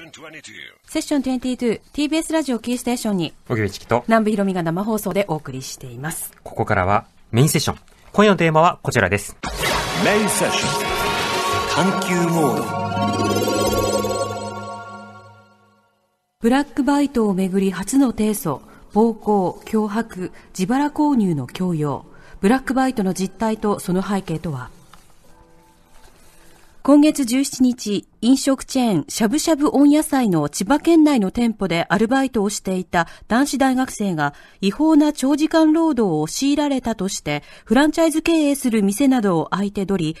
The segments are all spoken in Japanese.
セッション 22TBS ラジオキーステーションに小木一樹と南部ひろみが生放送でお送りしていますここからはメインセッション今夜のテーマはこちらですメインセッション探求モードブラックバイトをめぐり初の提訴暴行脅迫自腹購入の強要ブラックバイトの実態とその背景とは今月17日、飲食チェーンしゃぶしゃぶ温野菜の千葉県内の店舗でアルバイトをしていた男子大学生が違法な長時間労働を強いられたとしてフランチャイズ経営する店などを相手取り、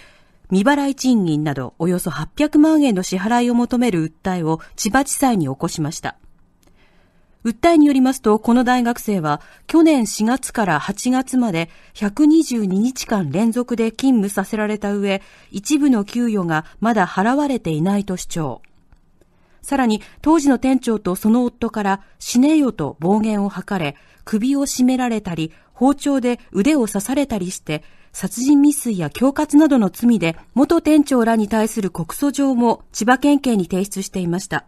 未払い賃金などおよそ800万円の支払いを求める訴えを千葉地裁に起こしました。訴えによりますと、この大学生は、去年4月から8月まで122日間連続で勤務させられた上、一部の給与がまだ払われていないと主張。さらに、当時の店長とその夫から死ねよと暴言を吐かれ、首を絞められたり、包丁で腕を刺されたりして、殺人未遂や恐喝などの罪で、元店長らに対する告訴状も千葉県警に提出していました。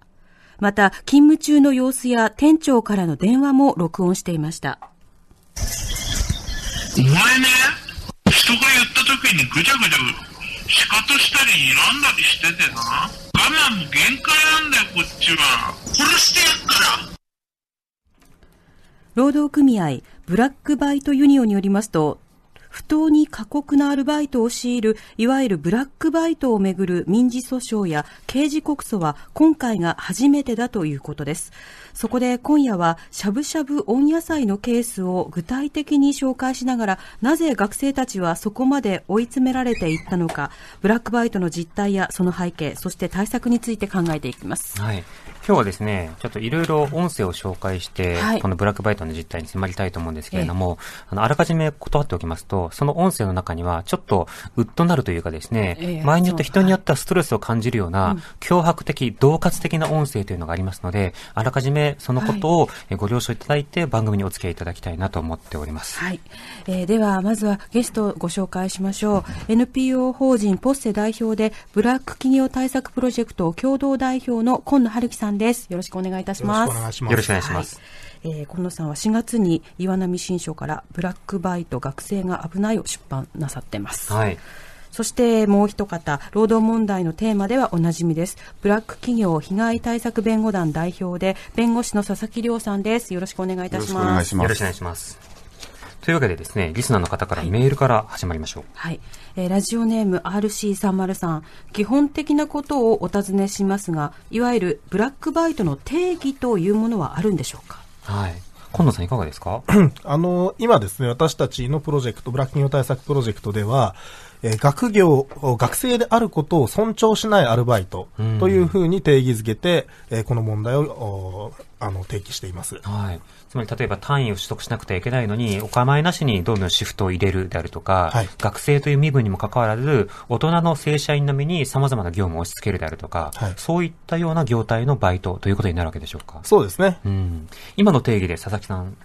また、勤務中の様子や店長からの電話も録音していました。お前ね、人が言った時にぐちゃぐちゃしたりんだりしててな。我慢も限界なんだよ、こっちは。殺してやっら。労働組合ブラックバイトユニオンによりますと不当に過酷なアルバイトを強いる、いわゆるブラックバイトをめぐる民事訴訟や刑事告訴は今回が初めてだということです。そこで今夜は、しゃぶしゃぶ温野菜のケースを具体的に紹介しながら、なぜ学生たちはそこまで追い詰められていったのか、ブラックバイトの実態やその背景、そして対策について考えていきます。はい今日はですね、ちょっといろいろ音声を紹介して、はい、このブラックバイトの実態に迫りたいと思うんですけれども、ええ、あの、あらかじめ断っておきますと、その音声の中には、ちょっと、うっとなるというかですね、え、前によって人によってはストレスを感じるような、脅迫的、恫喝的な音声というのがありますので、あらかじめそのことをご了承いただいて、番組にお付き合いいただきたいなと思っております。はい。えー、では、まずはゲストをご紹介しましょう。NPO 法人ポッセ代表で、ブラック企業対策プロジェクト共同代表の今野春樹さんんです。よろしくお願いいたします。よろしくお願いします。はい、えー、近藤さんは4月に岩波新書からブラックバイト学生が危ないを出版なさってます。はい。そしてもう一方、労働問題のテーマではおなじみです。ブラック企業被害対策弁護団代表で、弁護士の佐々木亮さんです。よろしくお願いいたします。よろしくお願いします。というわけでですね、リスナーの方からメールから始まりましょう。はい。えー、ラジオネーム RC303。基本的なことをお尋ねしますが、いわゆるブラックバイトの定義というものはあるんでしょうかはい。今野さんいかがですか あの、今ですね、私たちのプロジェクト、ブラック企業対策プロジェクトでは、えー、学業、学生であることを尊重しないアルバイトというふうに定義づけて、えー、この問題をあの提起しています、はい、つまり例えば単位を取得しなくてはいけないのに、お構いなしにどんどんシフトを入れるであるとか、はい、学生という身分にもかかわらず、大人の正社員並みにさまざまな業務を押し付けるであるとか、はい、そういったような業態のバイトということになるわけでしょうか。そうですね、うん、今の定義で佐々木さん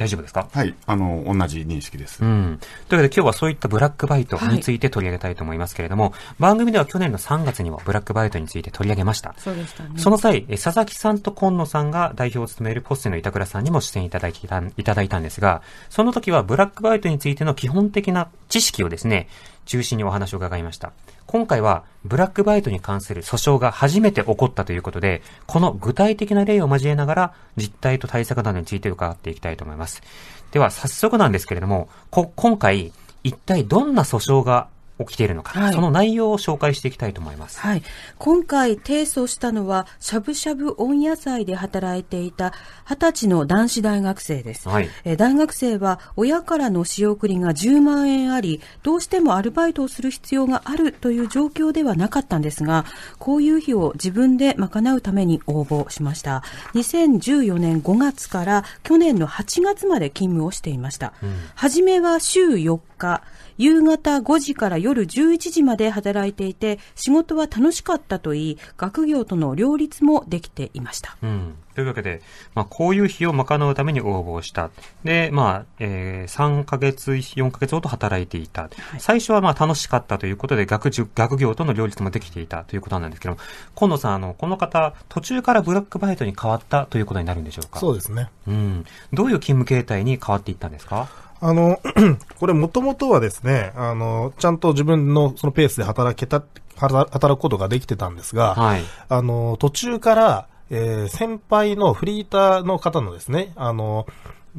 大丈夫ですかはい、あの、同じ認識です。うん。というわけで今日はそういったブラックバイトについて取り上げたいと思いますけれども、はい、番組では去年の3月にもブラックバイトについて取り上げました。そうでしたね。その際、佐々木さんと今野さんが代表を務めるポステの板倉さんにも出演いただいたいただいたんですが、その時はブラックバイトについての基本的な知識をですね、中心にお話を伺いました。今回は、ブラックバイトに関する訴訟が初めて起こったということで、この具体的な例を交えながら、実態と対策などについて伺っていきたいと思います。では、早速なんですけれども、今回、一体どんな訴訟が起きているのか、はい、その内容を紹介していきたいと思います。はい、今回提訴したのは、しゃぶしゃぶ温野菜で働いていた二十歳の男子大学生です。はい、え大学生は親からの仕送りが10万円あり、どうしてもアルバイトをする必要があるという状況ではなかったんですが、こういう日を自分で賄うために応募しました。2014年5月から去年の8月まで勤務をしていました。うん、初めは週4日、夕方5時から夜11時まで働いていて、仕事は楽しかったといい、学業との両立もできていました。うんというわけで、まあ、こういう日を賄うために応募した。で、まあ、えー、3ヶ月、4ヶ月ほど働いていた。最初はまあ楽しかったということで学、学業との両立もできていたということなんですけども、今野さん、あの、この方、途中からブラックバイトに変わったということになるんでしょうかそうですね。うん。どういう勤務形態に変わっていったんですかあの、これもともとはですね、あの、ちゃんと自分のそのペースで働けた、働くことができてたんですが、はい、あの、途中から、えー、先輩のフリーターの方のですね、あの、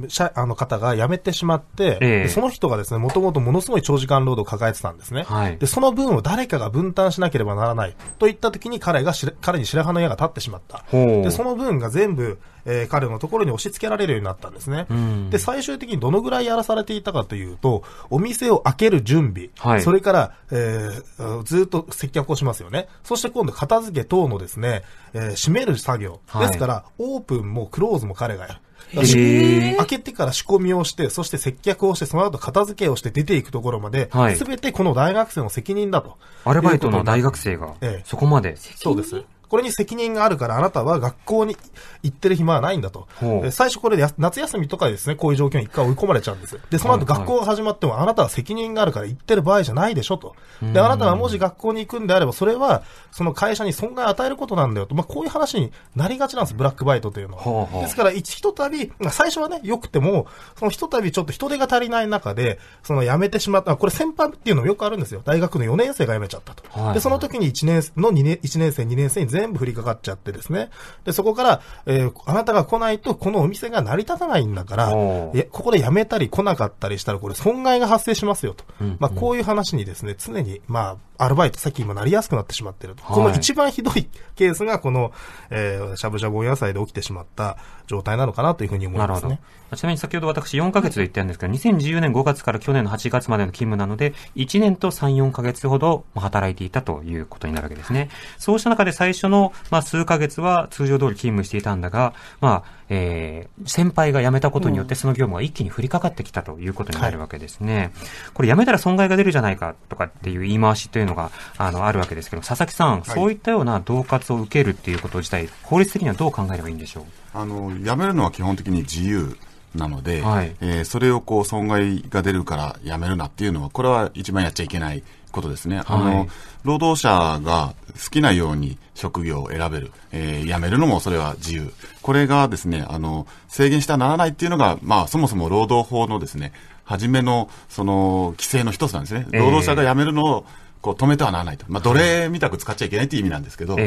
社あの方が辞めてしまって、えその人がですね、もともとものすごい長時間労働を抱えてたんですね、はい、で、その分を誰かが分担しなければならないといった時に彼が彼に白羽の矢が立ってしまった。で、その分が全部、えー、彼のところに押し付けられるようになったんですね、うん、で、最終的にどのぐらいやらされていたかというと、お店を開ける準備、はい、それから、えー、ずっと接客をしますよね。そして今度片付け等のですね、えー、閉める作業。ですから、はい、オープンもクローズも彼がやる。開けてから仕込みをして、そして接客をして、その後片付けをして出ていくところまで、す、べ、てこの大学生の責任だと。アルバイトの大学生が、ええ、そこまで。そうです。これに責任があるからあなたは学校に行ってる暇はないんだと。最初これで夏休みとかですね、こういう状況に一回追い込まれちゃうんです。で、その後学校が始まっても、あなたは責任があるから行ってる場合じゃないでしょと。で、あなたはもし学校に行くんであれば、それは、その会社に損害を与えることなんだよと。まあ、こういう話になりがちなんです、ブラックバイトというのは。ですから、ひとたび、最初はね、良くても、そのひとたびちょっと人手が足りない中で、その辞めてしまった、これ先輩っていうのもよくあるんですよ。大学の4年生が辞めちゃったと。で、その時に1年、の2年、1年生、2年生に全部振りかかっちゃってですね。で、そこから、えー、あなたが来ないとこのお店が成り立たないんだから、ここで辞めたり来なかったりしたらこれ損害が発生しますよと。うんうん、まあ、こういう話にですね、常に、まあ、アルバイト先今なりやすくなってしまってると。この一番ひどいケースがこの、えー、しゃぶしゃぶお野菜で起きてしまった状態なのかなというふうに思いますね。ちなみに先ほど私4ヶ月で言ったんですけど、2014年5月から去年の8月までの勤務なので、1年と3、4ヶ月ほど働いていたということになるわけですね。そうした中で最初の、まあ、数ヶ月は通常通り勤務していたんだが、まあ、えー、先輩が辞めたことによってその業務が一気に降りかかってきたということになるわけですね。うん、これ辞めたら損害が出るじゃないかとかっていう言い回しというのが、あの、あるわけですけど、佐々木さん、そういったような恫喝を受けるっていうこと自体、法律的にはどう考えればいいんでしょうあの、辞めるのは基本的に自由。なので、はい、えー、それをこう損害が出るからやめるなっていうのは、これは一番やっちゃいけないことですね。あの、労働者が好きなように職業を選べる、えー、辞めるのもそれは自由。これがですね、あの、制限してはならないっていうのが、まあ、そもそも労働法のですね、初めの、その、規制の一つなんですね。労働者が辞めるのを、えーこう止めてはならないと、まあ、奴隷みたく使っちゃいけないという意味なんですけど、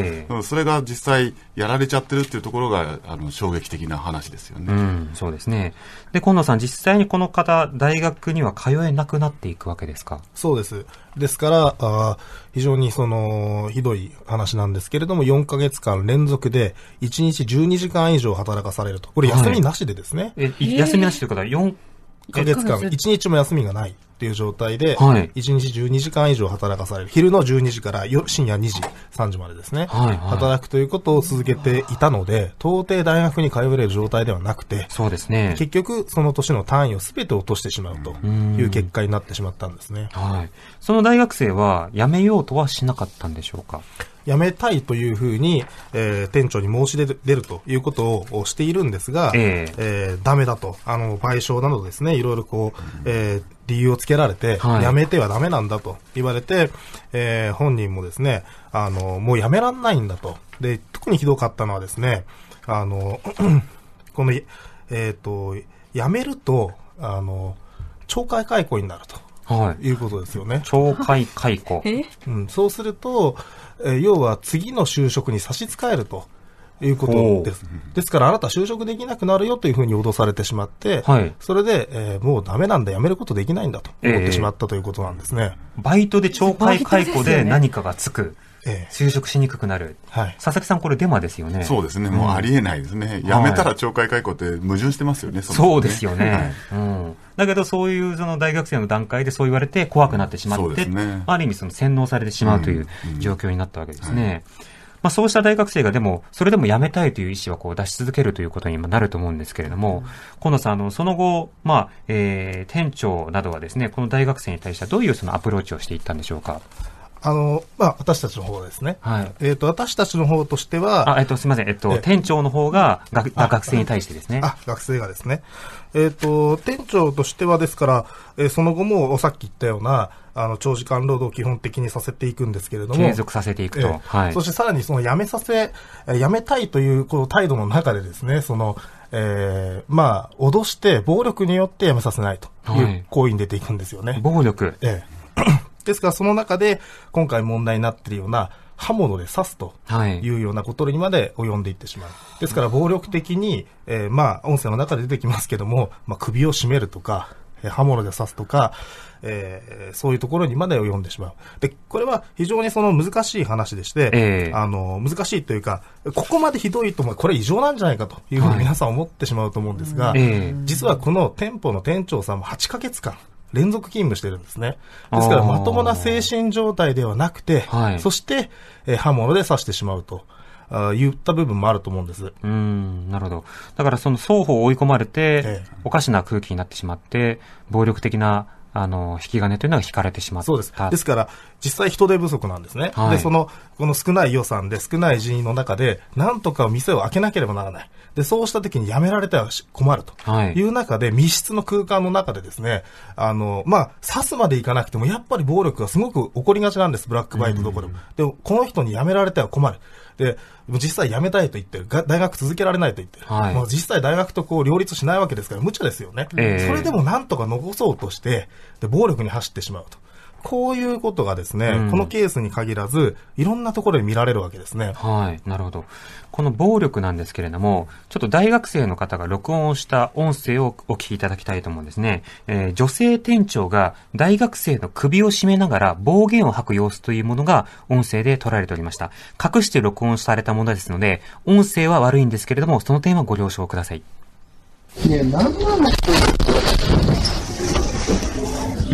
それが実際、やられちゃってるっていうところがあの衝撃的な話ですよね、うん、そうですねで、今野さん、実際にこの方、大学には通えなくなっていくわけですかそうですですからあ、非常にそのひどい話なんですけれども、4か月間連続で1日12時間以上働かされると、これ、休みなしでですね。はい、え休みなしというとは4か月間、1日も休みがない。っていう状態で、はい、1日12時間以上働かされる。昼の12時から深夜2時、3時までですね、はいはい、働くということを続けていたので、到底大学に通える状態ではなくて、そうですね。結局、その年の単位をすべて落としてしまうという結果になってしまったんですね。はい。その大学生は辞めようとはしなかったんでしょうか辞めたいというふうに、えー、店長に申し出るということをしているんですが、えー、えー、ダメだと、あの、賠償などですね、いろいろこう、えー、理由をつけられて、はい、やめてはダメなんだと言われて、えー、本人もですね、あの、もうやめらんないんだと。で、特にひどかったのはですね、あの、この、えっ、ー、と、やめると、あの、懲戒解雇になると。はい。いうことですよね。懲戒解雇。うん、そうすると、えー、要は次の就職に差し支えるということです。ですから、あなた就職できなくなるよというふうに脅されてしまって、はい、それで、えー、もうだめなんだ、やめることできないんだと思ってしまったということなんですね。バイトで懲戒解雇で何かがつく。ええ、就職しにくくなる、はい、佐々木さん、これ、デマですよねそうですね、もうありえないですね、うん、やめたら懲戒解雇って矛盾してますよね、そ、ね、うですよね、はい、うん、だけど、そういうその大学生の段階でそう言われて、怖くなってしまって、うんね、ある意味、洗脳されてしまうという状況になったわけですね。うんはいまあ、そうした大学生がでも、それでも辞めたいという意思はこう出し続けるということになると思うんですけれども、河野さん、あの、その後、まあ、えー、店長などはですね、この大学生に対してはどういうそのアプローチをしていったんでしょうか。あの、まあ、私たちの方ですね。はい。えっ、と、私たちの方としては。あ、えっ、と、すみません。えっと、店長の方がが、学生に対してですね。あ、学生がですね。えっ、と、店長としてはですから、えー、その後も、さっき言ったような、あの、長時間労働を基本的にさせていくんですけれども。継続させていくと。はい。そしてさらにその辞めさせ、辞めたいというこの態度の中でですね、その、えー、まあ、脅して暴力によって辞めさせないという行為に出ていくんですよね。はい、暴力ええ ですからその中で今回問題になっているような刃物で刺すというようなことにまで及んでいってしまう。ですから暴力的に、えー、まあ、音声の中で出てきますけども、まあ、首を絞めるとか、刃物で刺すとか、えー、そういうところにまで及んでしまう。で、これは非常にその難しい話でして、えー、あの、難しいというか、ここまでひどいと、これ異常なんじゃないかというふうに皆さん思ってしまうと思うんですが、はい実はこの店舗の店長さんも8ヶ月間、連続勤務してるんですね。ですから、まともな精神状態ではなくて、はい、そして、え刃物で刺してしまうと。言った部分もあると思うんですうんなるほど、だからその双方追い込まれて、ええ、おかしな空気になってしまって、暴力的なあの引き金というのが引かれてしまったそうですですから、実際、人手不足なんですね、はい、でそのこの少ない予算で、少ない人員の中で、なんとか店を開けなければならない、でそうしたときにやめられては困るという中で、はい、密室の空間の中で、ですねあの、まあ、刺すまでいかなくても、やっぱり暴力がすごく起こりがちなんです、ブラックバイトどこでも、でこの人にやめられては困る。で、実際辞めたいと言ってる。大学続けられないと言ってる。はい、もう実際大学とこう両立しないわけですから、無茶ですよね。えー、それでもなんとか残そうとしてで、暴力に走ってしまうと。こういうことがですね、うん、このケースに限らず、いろんなところで見られるわけですね。はい、なるほど。この暴力なんですけれども、ちょっと大学生の方が録音をした音声をお聞きいただきたいと思うんですね。えー、女性店長が大学生の首を絞めながら暴言を吐く様子というものが音声で取られておりました。隠して録音されたものですので、音声は悪いんですけれども、その点はご了承ください。ねえ、なの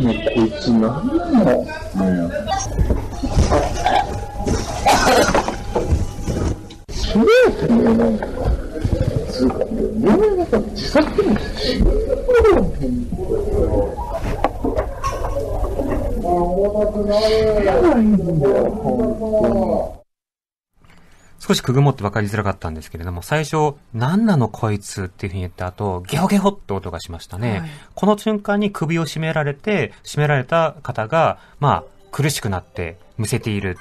もうこいつ何なのねん、すげえてめえなんか。つうか、もう、お前がさ、自殺でも死ぬだろ、ほんと。なくなる。ないんだよ、ほんに。少しくぐもって分かりづらかったんですけれども、最初、何なのこいつっていうふうに言った後、ゲホゲホって音がしましたね。はい、この瞬間に首を絞められて、絞められた方が、まあ、苦しくなってむせている。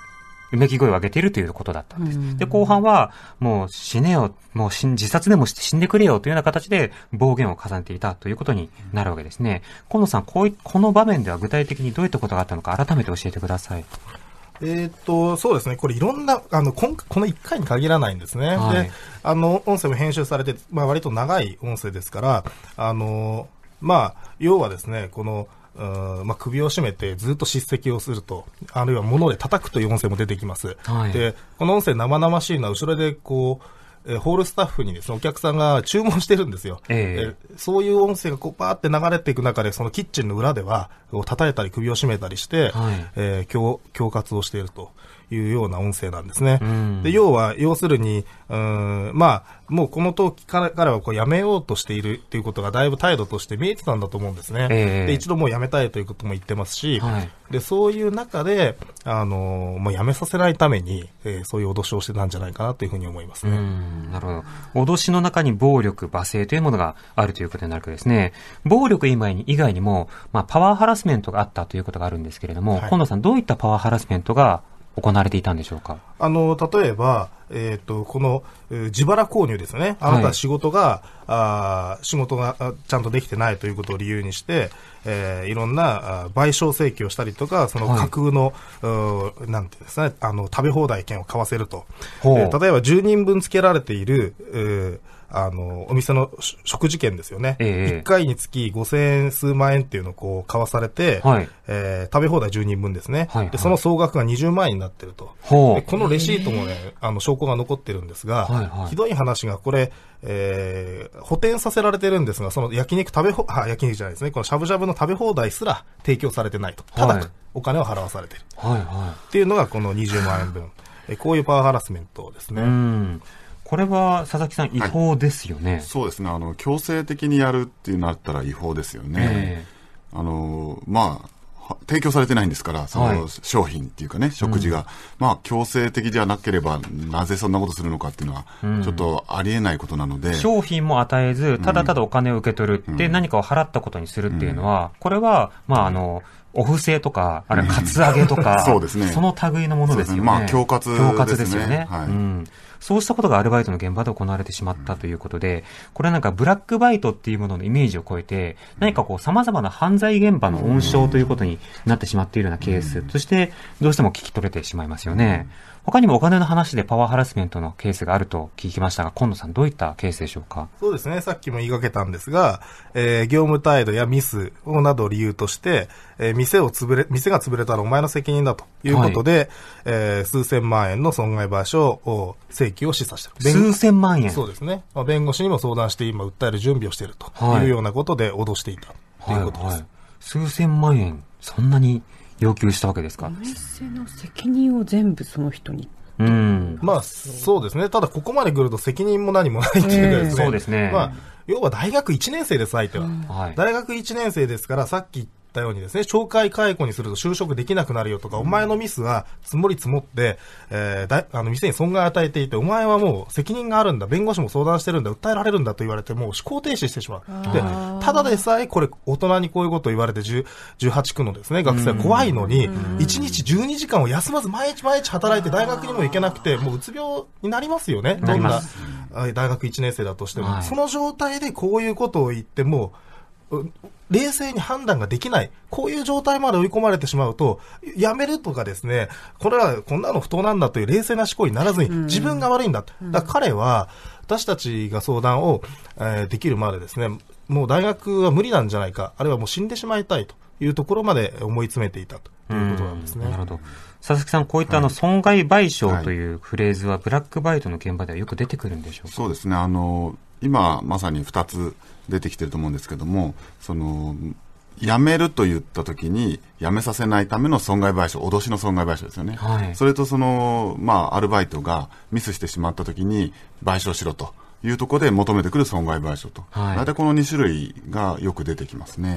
うめき声を上げているということだったんです。で、後半は、もう死ねよ、もう自殺でもして死んでくれよというような形で暴言を重ねていたということになるわけですね。河野さん、こうい、この場面では具体的にどういったことがあったのか改めて教えてください。えっ、と、そうですね。これいろんな、あの、ここの一回に限らないんですね。はい、で、あの、音声も編集されて、まあ割と長い音声ですから、あの、まあ、要はですね、この、うんまあ、首を絞めてずっと叱責をすると、あるいは物で叩くという音声も出てきます。はい、で、この音声生々しいのは後ろでこう、えー、ホールスタッフにですね、お客さんが注文してるんですよ。えー、えそういう音声がこうバーって流れていく中で、そのキッチンの裏では、叩いたり首を絞めたりして、はい、えー、恐、恐喝をしていると。いうような音声なんですね。うん、で要は、要するに、うん、まあ、もうこの時からからはこうやめようとしているということがだいぶ態度として見えてたんだと思うんですね。えー、で一度もうやめたいということも言ってますし、はい、でそういう中で、あのもうやめさせないために、えー、そういう脅しをしてたんじゃないかなというふうに思いますね。なるほど。脅しの中に暴力、罵声というものがあるということになるとですね、暴力以外に以外にも、まあ、パワーハラスメントがあったということがあるんですけれども、はい、近藤さん、どういったパワーハラスメントが行われていたんでしょうかあの例えば、えーと、この自腹購入ですね、あなた仕事が、はい、あ仕事がちゃんとできてないということを理由にして、えー、いろんな賠償請求をしたりとか、その架空の、はい、なんていうんですね、あの食べ放題券を買わせると、えー、例えば10人分つけられている、えーあの、お店の食事券ですよね。え1回につき5000円数万円っていうのをこう、買わされて、はい、えー、食べ放題10人分ですね、はいはい、で、その総額が20万円になってると。でこのレシートもね、あの、証拠が残ってるんですが、はいはい、ひどい話が、これ、えー、補填させられてるんですが、その焼肉食べほ、あ、焼肉じゃないですね、このしゃぶしゃぶの食べ放題すら提供されてないと。ただ、お金を払わされてる。はいはい、っていうのが、この20万円分。こういうパワーハラスメントですね。これは佐々木さん、違法ですよね、はい、そうですねあの、強制的にやるっていうなったら違法ですよね。えー、あのまあ提供されてないんですから、その商品っていうかね、はい、食事が、うん、まあ強制的じゃなければ、なぜそんなことするのかっていうのは、ちょっとありえないことなので、うん、商品も与えず、ただただお金を受け取る、うん、で、何かを払ったことにするっていうのは、これは、まあ、あの、お布施とか、あれはカツアゲとか、そうですね。その類のものですよね。まあ、恐喝ですね。恐喝ですよね。うん。そうしたことがアルバイトの現場で行われてしまったということで、これはなんかブラックバイトっていうもののイメージを超えて、何かこう様々な犯罪現場の温床ということになってしまっているようなケースとして、どうしても聞き取れてしまいますよね。他にもお金の話でパワーハラスメントのケースがあると聞きましたが、今野さん、どういったケースでしょうかそうですね、さっきも言いかけたんですが、えー、業務態度やミスをなどを理由として、えー、店を潰れ、店が潰れたらお前の責任だということで、はい、えー、数千万円の損害賠償を請求を示唆してる。数千万円そうですね。まあ、弁護士にも相談して今訴える準備をしているというようなことで脅していたということです。はいはいはい、数千万円、そんなに要求したわけですかお店の責任を全部その人にうん、まあそうですね、ただここまで来ると責任も何もないっていうかですね、そうですねまあ、要は大学1年生です、相手は、うん、大学1年生ですから、さっき言っったようにですね、紹介解雇にすると就職できなくなるよとか、お前のミスは積もり積もって、えー、だあの店に損害を与えていて、お前はもう責任があるんだ、弁護士も相談してるんだ、訴えられるんだと言われて、もう思考停止してしまう。で、ただでさえこれ、大人にこういうことを言われて、18区のですね、学生は怖いのに、1日12時間を休まず毎日毎日働いて大学にも行けなくて、もううつ病になりますよね。どんな大学1年生だとしても。はい、その状態でこういうことを言っても、冷静に判断ができない、こういう状態まで追い込まれてしまうと、やめるとかですね、これはこんなの不当なんだという冷静な思考にならずに、自分が悪いんだ。だ彼は、私たちが相談を、えー、できるまでですね、もう大学は無理なんじゃないか、あるいはもう死んでしまいたいというところまで思い詰めていたということなんですね。なるほど。佐々木さん、こういったあの損害賠償というフレーズは、ブラックバイトの現場ではよく出てくるんでしょうか、はいはい、そうですね。あの、今まさに2つ出てきてると思うんですけども、その、辞めると言ったときに、辞めさせないための損害賠償、脅しの損害賠償ですよね。はい、それとその、まあ、アルバイトがミスしてしまったときに、賠償しろと。いうところで求めてくる損害賠償と、はい、大体この2種類がよく出てきますね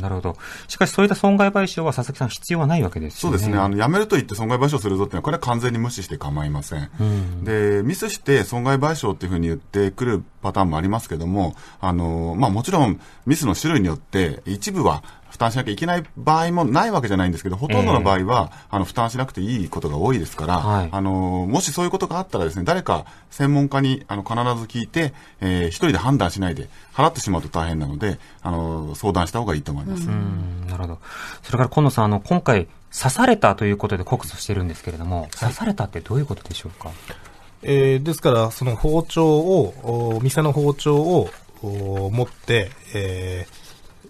なるほど、しかしそういった損害賠償は佐々木さん、必要はないわけです、ね、そうですねあの、やめると言って損害賠償するぞっていうのは、これは完全に無視して構いません、んでミスして損害賠償っていうふうに言ってくるパターンもありますけども、あのまあ、もちろんミスの種類によって、一部は負担しなきゃいけない場合もないわけじゃないんですけど、ほとんどの場合は、えー、あの負担しなくていいことが多いですから、はい、あのもしそういうことがあったらですね、誰か専門家にあの必ず聞いて、えー、一人で判断しないで払ってしまうと大変なので、あの相談した方がいいと思います。うんなるほど。それから今野さん、あの今回刺されたということで告訴してるんですけれども、刺されたってどういうことでしょうか。はい、えー、ですから、その包丁を、店の包丁を持って、えー、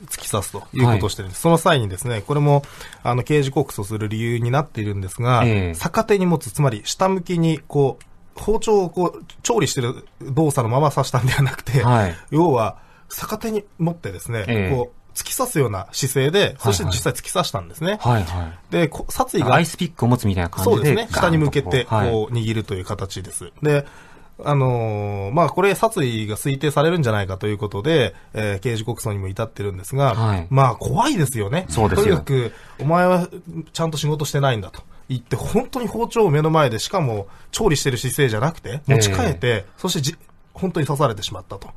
突き刺すということをしてるんです。はい、その際にですね、これも、あの、刑事告訴する理由になっているんですが、えー、逆手に持つ、つまり下向きに、こう、包丁をこう、調理してる動作のまま刺したんではなくて、はい、要は、逆手に持ってですね、えー、こう、突き刺すような姿勢で、そして実際突き刺したんですね。はいはい。で、殺意が。アイスピックを持つみたいな感じで。そうですね。下に向けて、こう、握るという形です。で、あのー、まあ、これ、殺意が推定されるんじゃないかということで、えー、刑事告訴にも至ってるんですが、はい、まあ、怖いですよね。そうですとにかく、お前はちゃんと仕事してないんだと。言って、本当に包丁を目の前で、しかも、調理してる姿勢じゃなくて、持ち替えて、えー、そしてじ、本当に刺されてしまったと。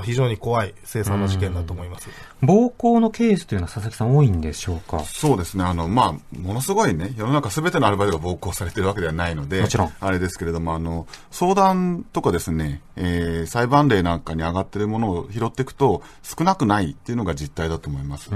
非常に怖い凄惨な事件だと思います、暴行のケースというのは、佐々木さん、多いんでしょうかそうですねあの、まあ、ものすごいね、世の中すべてのアルバイトが暴行されてるわけではないので、もちろんあれですけれどもあの、相談とかですね、えー、裁判例なんかに上がってるものを拾っていくと、少なくないっていうのが実態だと思います。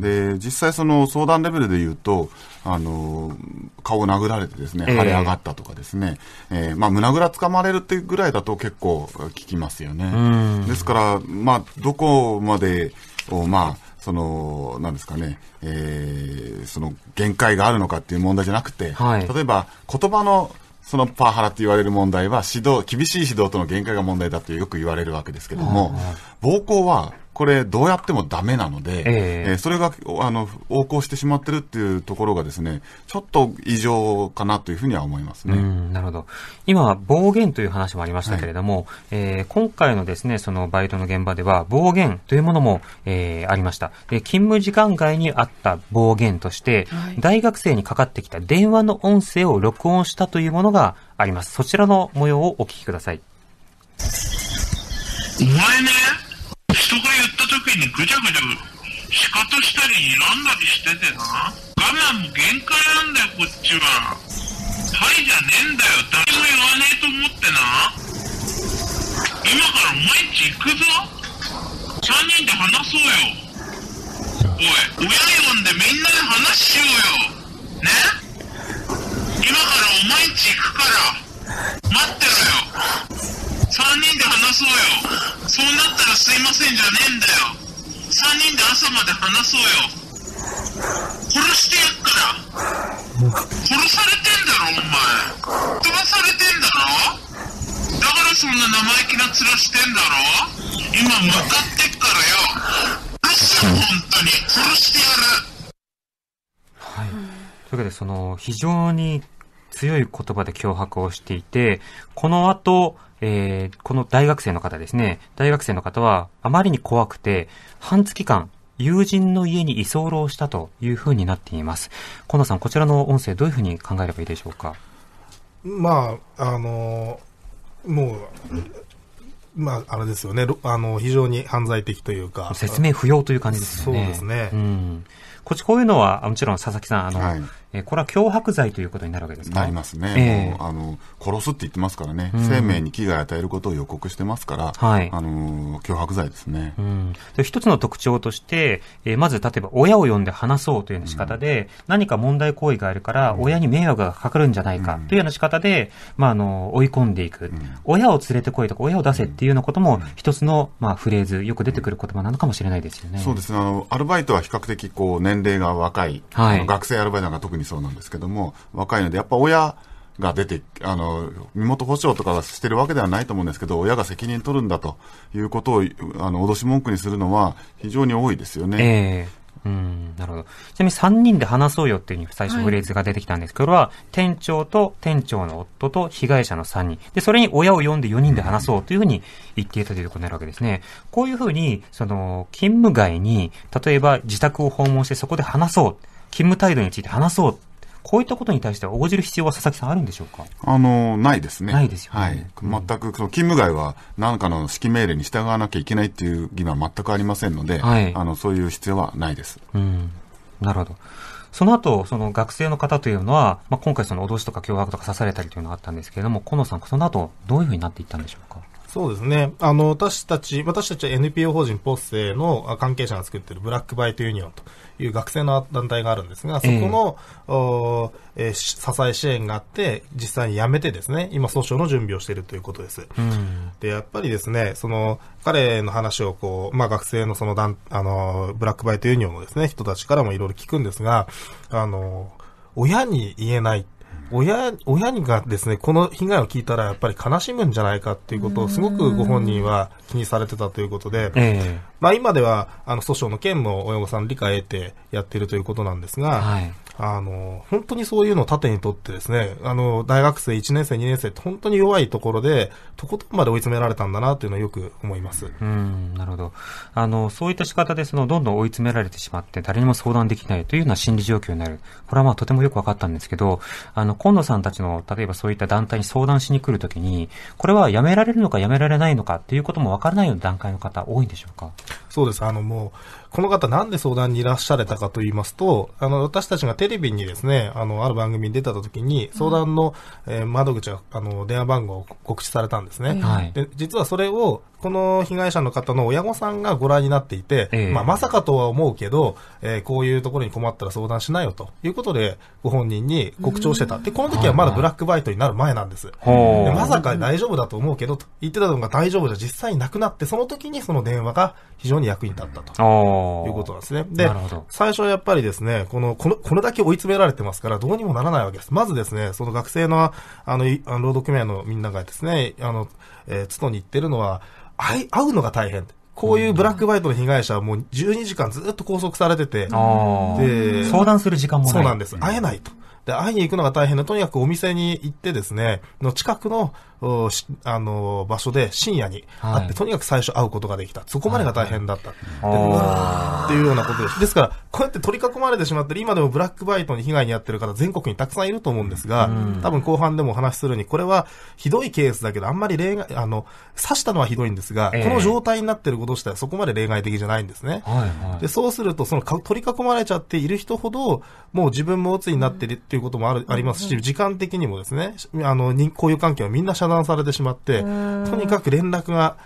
で実際その相談レベルで言うとあの顔を殴られてですね、腫れ上がったとかですね、えー、まあ、胸ぐらつかまれるってぐらいだと結構効きますよね。ですから、まあ、どこまでを、まあ、その、なんですかね、えー、その限界があるのかっていう問題じゃなくて、はい、例えば言葉のそのパワハラって言われる問題は指導、厳しい指導との限界が問題だとよく言われるわけですけども、暴行はこれどうやってもダメなので、えー、えー、それがあの横行してしまってるっていうところがですね、ちょっと異常かなというふうには思いますね。なるほど。今、暴言という話もありましたけれども、はい、えー、今回のですね、そのバイトの現場では暴言というものも、えー、ありました。で、勤務時間外にあった暴言として、はい、大学生にかかってきた電話の音声を録音したというものがあります。そちらの模様をお聞きください。お前ねにぐちゃぐちゃ仕方したり選んだりしててな我慢も限界なんだよこっちははいじゃねえんだよ誰も言わねえと思ってな今から毎日行くぞ3人で話そうよおい親呼んでみんなで話しようよね今からお前んち行くから待ってろよ3人で話そうよそうなったらすいませんじゃねえんだよ3人で朝まで話そうよ殺してやっから殺されてんだろお前飛ばされてんだろだからそんな生意気な面してんだろ今向かってっからよ殺すよ本当に殺してやるはいというわけでその非常に強い言葉で脅迫をしていて、この後、えー、この大学生の方ですね、大学生の方はあまりに怖くて、半月間、友人の家に居候したというふうになっています。近野さん、こちらの音声、どういうふうに考えればいいでしょうか。まあ、あの、もう、まあ、あれですよね、あの、非常に犯罪的というか。説明不要という感じですね。そうですね。うん。こっちこういうのは、もちろん佐々木さん、あの、はいえー、これは脅迫罪ということになるわけですかなりますね、えー、あの、殺すって言ってますからね、うん、生命に危害を与えることを予告してますから、はい、あの脅迫罪ですね、うん、一つの特徴として、えー、まず例えば親を呼んで話そうというような仕方で、うん、何か問題行為があるから、親に迷惑がかかるんじゃないかというような仕方で、まあ、あの追い込んでいく、親を連れてこいとか、親を出せっていうようなことも、一つの、まあ、フレーズ、よく出てくる言葉なのかもしれないですよね。そうですねあのアルバイトは比較的こう年齢が若い、はい、学生アルバイトなんか特にそうなんですけども、若いので、やっぱ親が出て、あの、身元保証とかしてるわけではないと思うんですけど、親が責任取るんだということを、あの、脅し文句にするのは非常に多いですよね。えーうん、なるほど。ちなみに3人で話そうよっていう最初フレーズが出てきたんですけど、はい、店長と店長の夫と被害者の3人。で、それに親を呼んで4人で話そうというふうに言っていたということになるわけですね。こういうふうに、その、勤務外に、例えば自宅を訪問してそこで話そう。勤務態度について話そう。こういったことに対しては応じる必要は佐々木さんあるんでしょうかあの、ないですね。ないですよね。はい。全く、その勤務外は何かの指揮命令に従わなきゃいけないっていう義務は全くありませんので、はい、あの、そういう必要はないです。うん。なるほど。その後、その学生の方というのは、まあ、今回その脅しとか脅迫とか刺されたりというのがあったんですけれども、河野さん、その後、どういうふうになっていったんでしょうかそうですね。あの、私たち、私たちは NPO 法人ポッセの関係者が作っているブラックバイトユニオンという学生の団体があるんですが、そこの、えー、おえー、支え支援があって、実際に辞めてですね、今、訴訟の準備をしているということです。うん、で、やっぱりですね、その、彼の話をこう、まあ、学生のその団、あの、ブラックバイトユニオンのですね、人たちからもいろいろ聞くんですが、あの、親に言えない親親にがですねこの被害を聞いたらやっぱり悲しむんじゃないかっていうことをすごくご本人は気にされてたということで、まあ、今ではあの訴訟の件も親御さん理解得てやっているということなんですが、はいあの、本当にそういうのを盾にとってですね、あの、大学生1年生2年生って本当に弱いところで、とことんまで追い詰められたんだなというのはよく思います。うん、なるほど。あの、そういった仕方で、その、どんどん追い詰められてしまって、誰にも相談できないというような心理状況になる。これはまあ、とてもよくわかったんですけど、あの、今野さんたちの、例えばそういった団体に相談しに来るときに、これはやめられるのかやめられないのかっていうこともわからないような段階の方、多いんでしょうかそうです。あの、もう、この方なんで相談にいらっしゃれたかと言いますと、あの、私たちがテレビにですね、あの、ある番組に出た時に、相談の、うん、え窓口は、あの、電話番号を告知されたんですね。はい。で、実はそれを、この被害者の方の親御さんがご覧になっていて、えー、まあ、まさかとは思うけど、えー、こういうところに困ったら相談しなよということで、ご本人に告知をしてた。で、この時はまだブラックバイトになる前なんです。でまさか大丈夫だと思うけどと言ってたのが大丈夫じゃ実際になくなって、その時にその電話が非常に役に立ったということなんですね。で、最初はやっぱりですね、この、この、これだけ追い詰められてますから、どうにもならないわけです。まずですね、その学生の、あの、労働組合のみんながですね、あの、えー、都に行ってるのは、会うのが大変。こういうブラックバイトの被害者はもう12時間ずっと拘束されてて、で、相談する時間もそうなんです。会えないと。で、会いに行くのが大変で、とにかくお店に行ってですね、の近くの、あの場所で深夜に会って、とにかく最初会うことができた。そこまでが大変だった。っていうようなことです。ですから、こうやって取り囲まれてしまってる、今でもブラックバイトに被害に遭ってる方、全国にたくさんいると思うんですが、多分後半でもお話しするに、これはひどいケースだけど、あんまり例外、あの、刺したのはひどいんですが、この状態になってること自体はそこまで例外的じゃないんですね。で、そうすると、その取り囲まれちゃっている人ほど、もう自分も鬱になってるっていうこともある、ありますし、時間的にもですね、あの、こういう関係はみんな遮断断されてしまって、とにかく連絡が、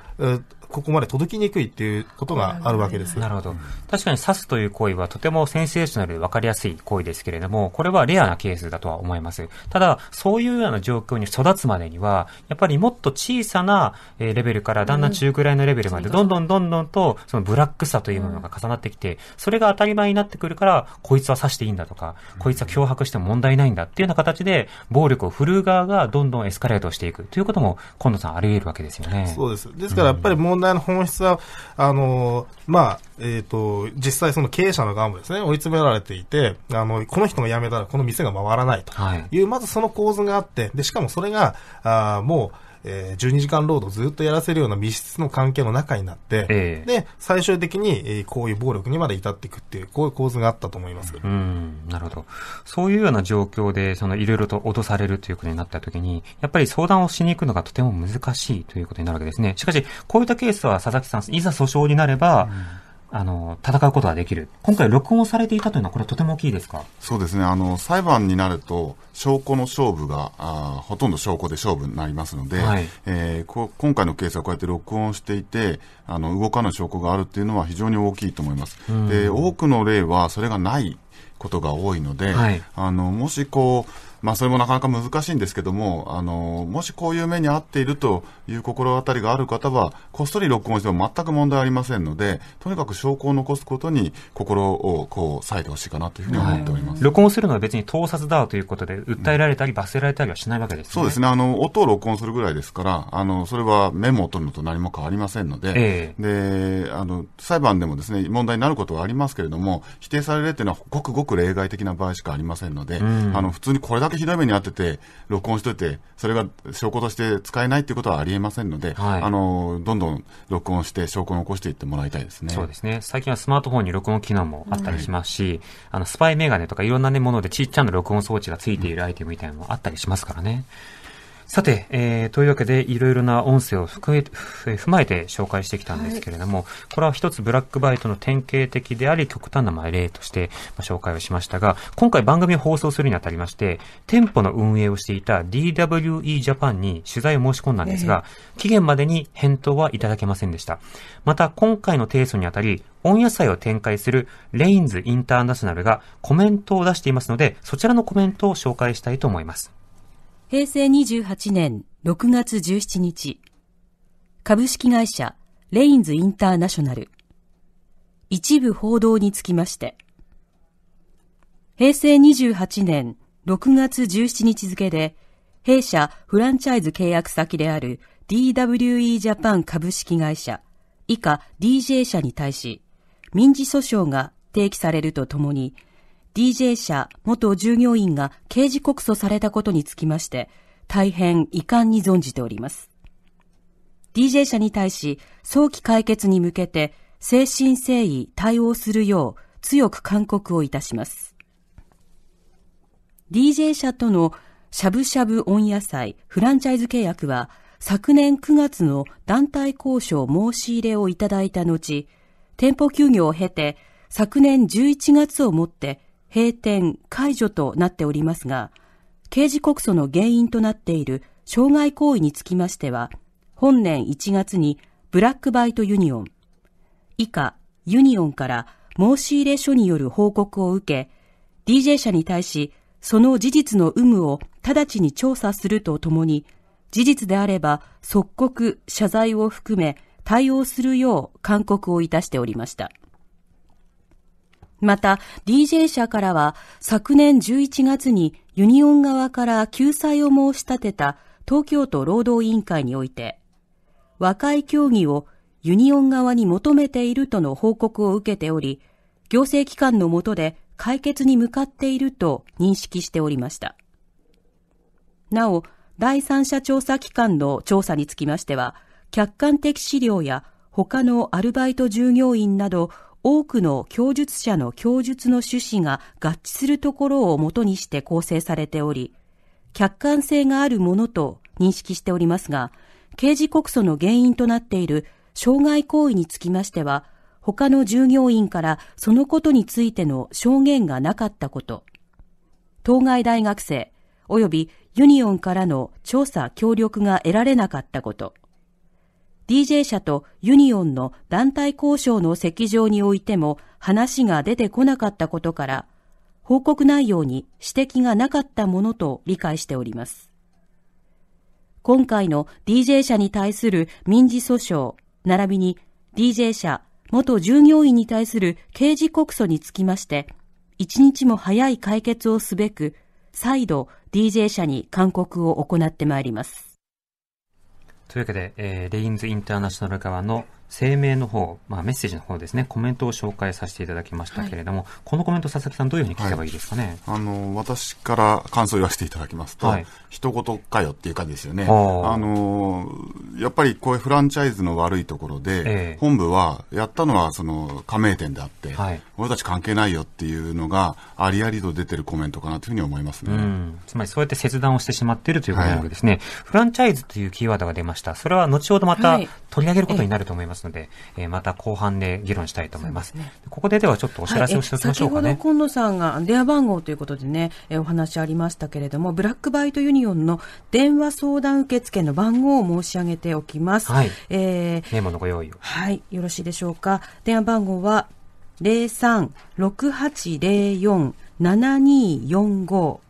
ここまで届きにくいっていうことがあるわけです。なるほど。確かに刺すという行為はとてもセンセーショナルで分かりやすい行為ですけれども、これはレアなケースだとは思います。ただ、そういうような状況に育つまでには、やっぱりもっと小さなレベルからだんだん中くらいのレベルまで、どんどんどんどんと、そのブラックさというものが重なってきて、それが当たり前になってくるから、こいつは刺していいんだとか、こいつは脅迫しても問題ないんだっていうような形で、暴力を振るう側がどんどんエスカレートしていくということも、今野さんあり得るわけですよね。そうです。ですからやっぱり問問題の本質は、あの、まあ、えっ、ー、と、実際その経営者の側もですね、追い詰められていて、あの、この人が辞めたらこの店が回らないという、はい、まずその構図があって、で、しかもそれが、あもう、えー、12時間労働ずっとやらせるような密室の関係の中になって、えー、で、最終的に、えー、こういう暴力にまで至っていくっていう、こういう構図があったと思います。うん、なるほど。そういうような状況で、その、いろいろと脅されるということになったときに、やっぱり相談をしに行くのがとても難しいということになるわけですね。しかし、こういったケースは佐々木さん、いざ訴訟になれば、うんあの、戦うことができる。今回録音されていたというのは、これはとても大きいですかそうですね。あの、裁判になると、証拠の勝負が、あほとんど証拠で勝負になりますので、はい、えー、こ今回のケースはこうやって録音していて、あの、動かぬ証拠があるっていうのは非常に大きいと思います。で、多くの例はそれがないことが多いので、はい、あの、もしこう、まあ、それもなかなか難しいんですけども、あの、もしこういう目に遭っているという心当たりがある方は、こっそり録音しても全く問題ありませんので、とにかく証拠を残すことに心をこう、割いてほしいかなというふうに思っております。はい、録音するのは別に盗撮だということで、訴えられたり罰せられたりはしないわけです、ね、そうですね。あの、音を録音するぐらいですから、あの、それはメモを取るのと何も変わりませんので、えー、で、あの、裁判でもですね、問題になることはありますけれども、否定されるというのはごくごく例外的な場合しかありませんので、うん、あの、普通にこれだだけひどい目に遭ってて、録音しといて、それが証拠として使えないということはありえませんので、はい、あのどんどん録音して、証拠を残していってもらいたいですねそうですね最近はスマートフォンに録音機能もあったりしますし、うん、あのスパイメガネとか、いろんな、ね、もので、ちっちゃな録音装置がついているアイテムみたいなのもあったりしますからね。うんさて、えー、というわけで、いろいろな音声を含め踏まえて紹介してきたんですけれども、はい、これは一つブラックバイトの典型的であり、極端な例として、ま紹介をしましたが、今回番組を放送するにあたりまして、店舗の運営をしていた DWE Japan に取材を申し込んだんですが、えー、期限までに返答はいただけませんでした。また、今回の提訴にあたり、温野菜を展開するレインズインターナショナルがコメントを出していますので、そちらのコメントを紹介したいと思います。平成28年6月17日、株式会社レインズインターナショナル、一部報道につきまして、平成28年6月17日付で、弊社フランチャイズ契約先である DWE ジャパン株式会社以下 DJ 社に対し民事訴訟が提起されるとともに DJ 社元従業員が刑事告訴されたことにつきまして、大変遺憾に存じております。DJ 社に対し、早期解決に向けて、誠心誠意対応するよう強く勧告をいたします。DJ 社とのしゃぶしゃぶ温野菜フランチャイズ契約は昨年9月の団体交渉申し入れをいただいた後、店舗休業を経て昨年11月をもって閉店、解除となっておりますが、刑事告訴の原因となっている傷害行為につきましては、本年1月にブラックバイトユニオン、以下ユニオンから申し入れ書による報告を受け、DJ 社に対し、その事実の有無を直ちに調査するとともに、事実であれば即刻謝罪を含め対応するよう勧告をいたしておりました。また、DJ 社からは昨年11月にユニオン側から救済を申し立てた東京都労働委員会において、和解協議をユニオン側に求めているとの報告を受けており、行政機関の下で解決に向かっていると認識しておりました。なお、第三者調査機関の調査につきましては、客観的資料や他のアルバイト従業員など多くの供述者の供述の趣旨が合致するところをもとにして構成されており、客観性があるものと認識しておりますが、刑事告訴の原因となっている傷害行為につきましては、他の従業員からそのことについての証言がなかったこと、当該大学生及びユニオンからの調査協力が得られなかったこと、DJ 社とユニオンの団体交渉の席上においても話が出てこなかったことから、報告内容に指摘がなかったものと理解しております。今回の DJ 社に対する民事訴訟、並びに DJ 社元従業員に対する刑事告訴につきまして、一日も早い解決をすべく、再度 DJ 社に勧告を行ってまいります。というわけで、えー、レインズインターナショナル側の声明の方、まあ、メッセージの方ですね、コメントを紹介させていただきましたけれども、はい、このコメント、佐々木さん、どういうふうに聞けばいいですかね、はい、あの私から感想を言わせていただきますと、はい、一言かよっていう感じですよね、あのやっぱりこういうフランチャイズの悪いところで、えー、本部はやったのはその加盟店であって、はい、俺たち関係ないよっていうのが、ありありと出てるコメントかなというふうに思いますね、うん、つまりそうやって切断をしてしまっているということなわけですね、フランチャイズというキーワードが出ました、それは後ほどまた取り上げることになると思います。ますので、えー、また後半で議論したいと思います。すね、ここでではちょっとお知らせをしておきましょうかね。はい、先ほど今野さんが電話番号ということでね、えー、お話ありましたけれども、ブラックバイトユニオンの電話相談受付の番号を申し上げておきます。はい。えー、メモのご用意を。はい、よろしいでしょうか。電話番号は零三六八零四七二四五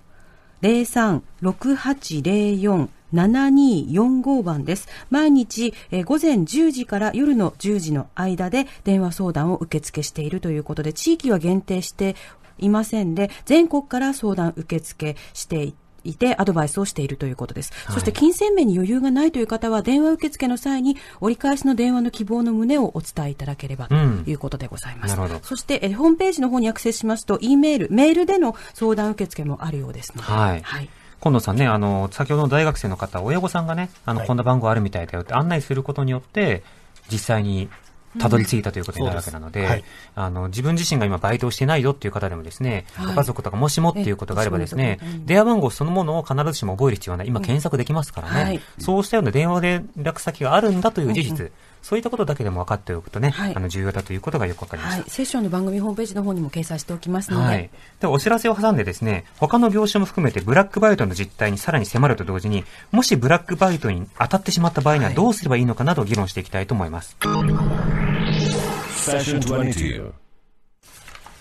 零三六八零四7245番です。毎日、えー、午前10時から夜の10時の間で電話相談を受付しているということで、地域は限定していませんで、全国から相談受付していて、いてアドバイスをしているということです。そして金銭面に余裕がないという方は電話受付の際に折り返しの電話の希望の旨をお伝えいただければということでございます。うん、そしてえホームページの方にアクセスしますと、E メール、メールでの相談受付もあるようですので。はい、はい今野さんね、あの、先ほどの大学生の方、親御さんがね、あの、はい、こんな番号あるみたいだよって案内することによって、実際にたどり着いたということになるわけなので、あの、自分自身が今バイトをしてないよっていう方でもですね、ご家族とかもしもっていうことがあればですね、電話番号そのものを必ずしも覚える必要はない。今検索できますからね、そうしたような電話連絡先があるんだという事実、そういったことだけでも分かっておくとね、はい、あの重要だということがよく分かりました、はい、セッションの番組ホームページの方にも掲載しておきますので,、はい、でお知らせを挟んでですね他の業種も含めてブラックバイトの実態にさらに迫ると同時にもしブラックバイトに当たってしまった場合にはどうすればいいのかなど議論していきたいと思います、はい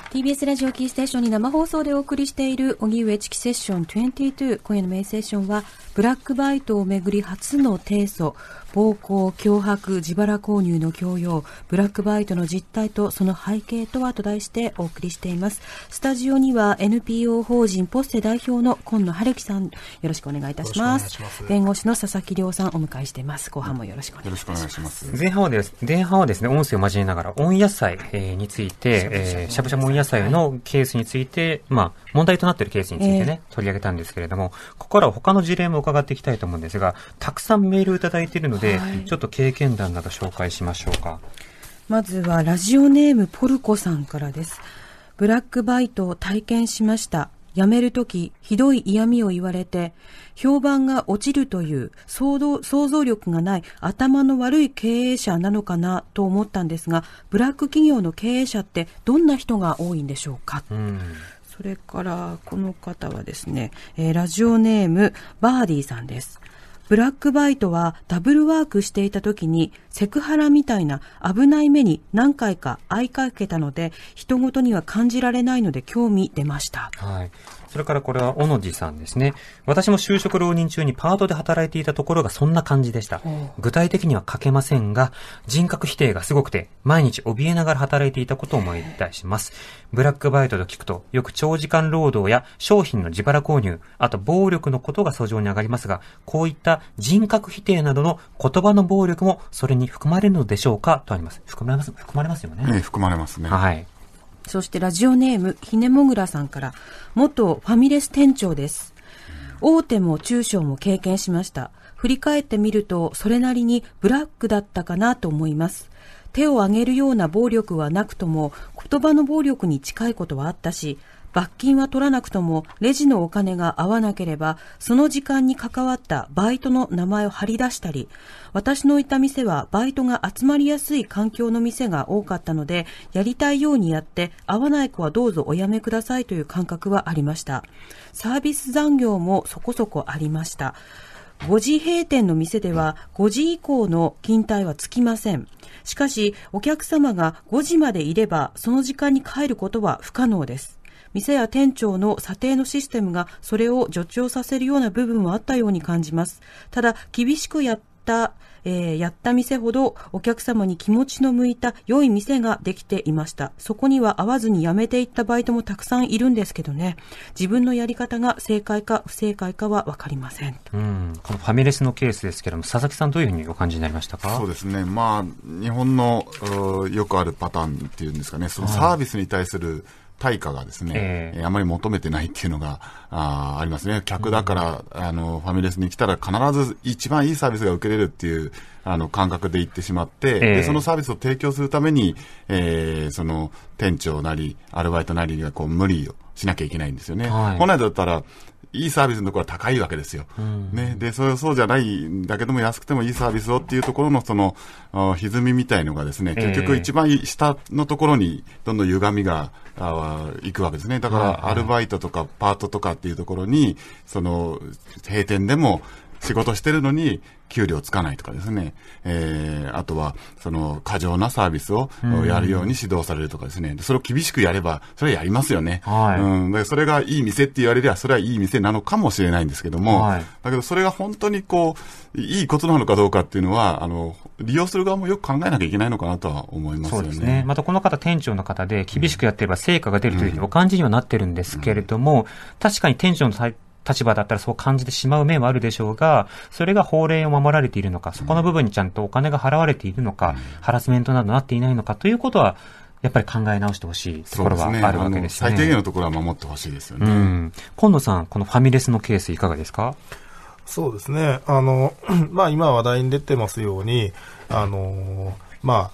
TBS ラジオキーステーションに生放送でお送りしている荻上チキセッション22今夜のメインセッションはブラックバイトをめぐり初の提訴暴行、脅迫、自腹購入の強要、ブラックバイトの実態とその背景とはと題してお送りしています。スタジオには NPO 法人ポッセ代表の今野春樹さん、よろしくお願いいたします。ます弁護士の佐々木亮さんお迎えしています。後半もよろしくお願いします。ます前半はです、前半はですね、音声を交えながら温野菜、について、えしゃぶしゃぶ温野菜のケースについて、まあ、問題となっているケースについてね、えー、取り上げたんですけれども、ここからは他の事例も伺っていきたいと思うんですが、たくさんメールをいただいているので、で、はい、ちょっと経験談など紹介しましょうか。まずはラジオネームポルコさんからです。ブラックバイトを体験しました。辞めるとき、ひどい嫌味を言われて、評判が落ちるという想像力がない頭の悪い経営者なのかなと思ったんですが、ブラック企業の経営者ってどんな人が多いんでしょうか、うそれから、この方はですね、えー、ラジオネーム、バーディーさんです。ブラックバイトはダブルワークしていた時にセクハラみたいな危ない目に何回か遭いかけたので、人事には感じられないので興味出ました。はい。それからこれは小野寺さんですね。私も就職浪人中にパートで働いていたところがそんな感じでした。具体的には書けませんが、人格否定がすごくて、毎日怯えながら働いていたことを思い出します。ブラックバイトと聞くと、よく長時間労働や商品の自腹購入、あと暴力のことが訴状に上がりますが、こういった人格否定などの言葉の暴力もそれにに含まれるのでしょうかとあります。含まれます、含まれますよね。えー、含まれますね。はい。そしてラジオネーム、ひねもぐらさんから、元ファミレス店長です。大手も中小も経験しました。振り返ってみると、それなりにブラックだったかなと思います。手を挙げるような暴力はなくとも、言葉の暴力に近いことはあったし、罰金は取らなくともレジのお金が合わなければその時間に関わったバイトの名前を貼り出したり私のいた店はバイトが集まりやすい環境の店が多かったのでやりたいようにやって合わない子はどうぞおやめくださいという感覚はありましたサービス残業もそこそこありました5時閉店の店では5時以降の勤怠はつきません。しかし、お客様が5時までいればその時間に帰ることは不可能です。店や店長の査定のシステムがそれを助長させるような部分はあったように感じます。ただ、厳しくやった、えー、やった店ほどお客様に気持ちの向いた良い店ができていました。そこには合わずに辞めていったバイトもたくさんいるんですけどね。自分のやり方が正解か不正解かはわかりません。うん。このファミレスのケースですけども、佐々木さんどういうふうにお感じになりましたかそうですね。まあ、日本のよくあるパターンっていうんですかね、そのサービスに対する、はい対価がですね、えー、あまり求めてないっていうのがあありますね。客だから、うん、あの、ファミレスに来たら必ず一番いいサービスが受けれるっていう、あの、感覚で行ってしまって、えー、で、そのサービスを提供するために、えー、その、店長なり、アルバイトなりがこう、無理をしなきゃいけないんですよね。はい、本来だったら、いいサービスのところは高いわけですよ、ね、でそうそうじゃないんだけども、安くてもいいサービスをっていうところのその歪みみたいのが、ですね結局、一番下のところにどんどん歪みがあいくわけですね、だからアルバイトとかパートとかっていうところに、その閉店でも、仕事してるのに給料つかないとかですね、えー、あとは、その、過剰なサービスをやるように指導されるとかですね、うん、それを厳しくやれば、それはやりますよね。はい。うん。で、それがいい店って言われりゃ、それはいい店なのかもしれないんですけども、はい。だけど、それが本当にこう、いいことなのかどうかっていうのは、あの、利用する側もよく考えなきゃいけないのかなとは思いますよね。そうですね。またこの方、店長の方で、厳しくやってれば成果が出るというふうにお感じにはなってるんですけれども、うんうん、確かに店長の立場だったらそう感じてしまう面はあるでしょうが、それが法令を守られているのか、そこの部分にちゃんとお金が払われているのか、うん、ハラスメントなどなっていないのかということは、やっぱり考え直してほしいところはあるわけですね。すね最低限のところは守ってほしいですよね。うん、今野さん、このファミレスのケースいかがですかそうですね。あの、まあ今話題に出てますように、あの、ま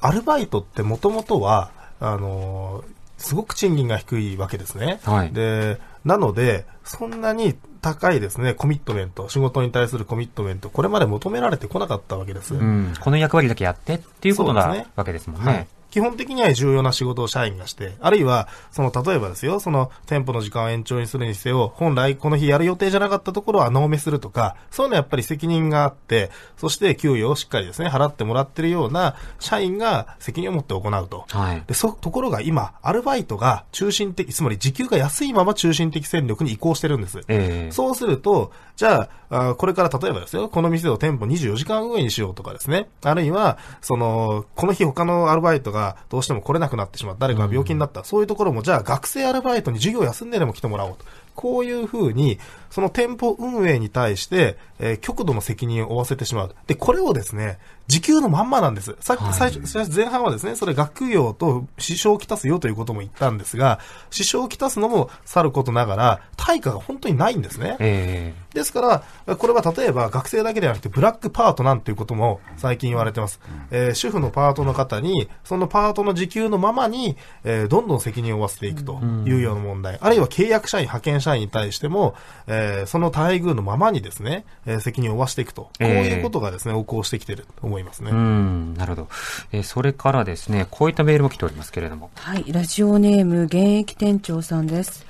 あ、アルバイトってもともとは、あの、すごく賃金が低いわけですね。はい、で、なので、そんなに高いですね、コミットメント、仕事に対するコミットメント、これまで求められてこなかったわけです。うん、この役割だけやってっていうことな、ね、わけですもんね。はい基本的には重要な仕事を社員がして、あるいは、その、例えばですよ、その、店舗の時間を延長にするにせよ、本来この日やる予定じゃなかったところは納めするとか、そういうのはやっぱり責任があって、そして給与をしっかりですね、払ってもらってるような社員が責任を持って行うと。はい、で、そ、ところが今、アルバイトが中心的、つまり時給が安いまま中心的戦力に移行してるんです。えー、そうすると、じゃあ、あこれから例えばですよ、この店を店舗24時間運営にしようとかですね、あるいは、その、この日他のアルバイトががどうしても来れなくなってしまった、誰かが病気になった、そういうところも、じゃあ学生アルバイトに授業休んででも来てもらおうと。こういうふうに、その店舗運営に対して、えー、極度の責任を負わせてしまう。で、これをですね、時給のまんまなんです。さっき、最初、はい、前半はですね、それ学業と支障をきたすよということも言ったんですが、支障をきたすのもさることながら、対価が本当にないんですね。えーですから、これは例えば学生だけではなくて、ブラックパートなんていうことも最近言われてます。えー、主婦のパートの方に、そのパートの時給のままに、えー、どんどん責任を負わせていくというような問題。あるいは契約社員、派遣社員に対しても、えー、その待遇のままにですね、えー、責任を負わせていくと。こういうことがですね、横行してきてると思いますね。うんなるほど。えー、それからですね、こういったメールも来ておりますけれども。はい、ラジオネーム、現役店長さんです。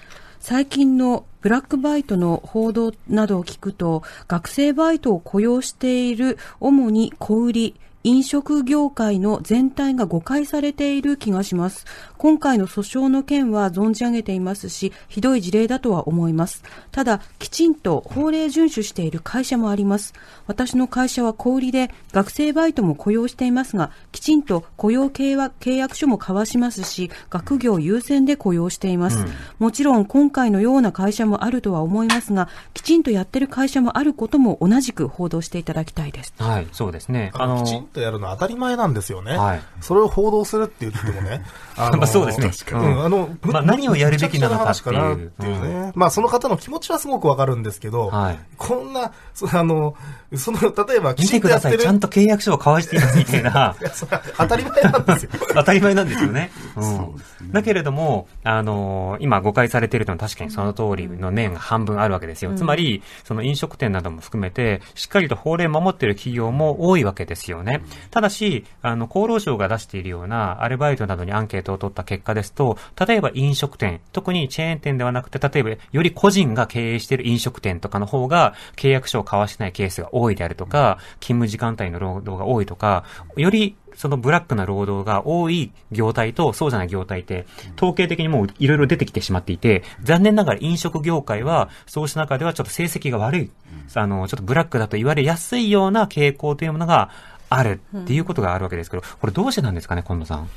最近のブラックバイトの報道などを聞くと、学生バイトを雇用している主に小売り、飲食業界の全体が誤解されている気がします。今回の訴訟の件は存じ上げていますし、ひどい事例だとは思います。ただ、きちんと法令遵守している会社もあります。私の会社は小売で、学生バイトも雇用していますが、きちんと雇用契約書も交わしますし、学業優先で雇用しています。うん、もちろん、今回のような会社もあるとは思いますが、きちんとやってる会社もあることも同じく報道していただきたいです。はい、そうですね。あのってやるのは当たり前なんですよね。はい、それを報道するって言ってもね。あのまあそうですね。うん、あの、まあ、何をやるべきなのかっていう。ていうね、うん、まあその方の気持ちはすごくわかるんですけど、はい、こんな、そあの、その、例えば、見てください。ちゃんと契約書を交わしていますみたいな。当たり前なんですよ。当たり前なんですよね。うん、ねだけれども、あのー、今誤解されているのは確かにその通りの面が半分あるわけですよ。つまり、その飲食店なども含めて、しっかりと法令守っている企業も多いわけですよね。ただし、あの、厚労省が出しているようなアルバイトなどにアンケートを取った結果ですと、例えば飲食店、特にチェーン店ではなくて、例えばより個人が経営している飲食店とかの方が契約書を交わしてないケースが多いであるとか、勤務時間帯の労働が多いとか、よりそのブラックな労働が多い業態とそうじゃない業態って統計的にもういろいろ出てきてしまっていて、残念ながら飲食業界はそうした中ではちょっと成績が悪い、あの、ちょっとブラックだと言われやすいような傾向というものがあるっていうことがあるわけですけど、これどうしてなんですかね、近藤さん。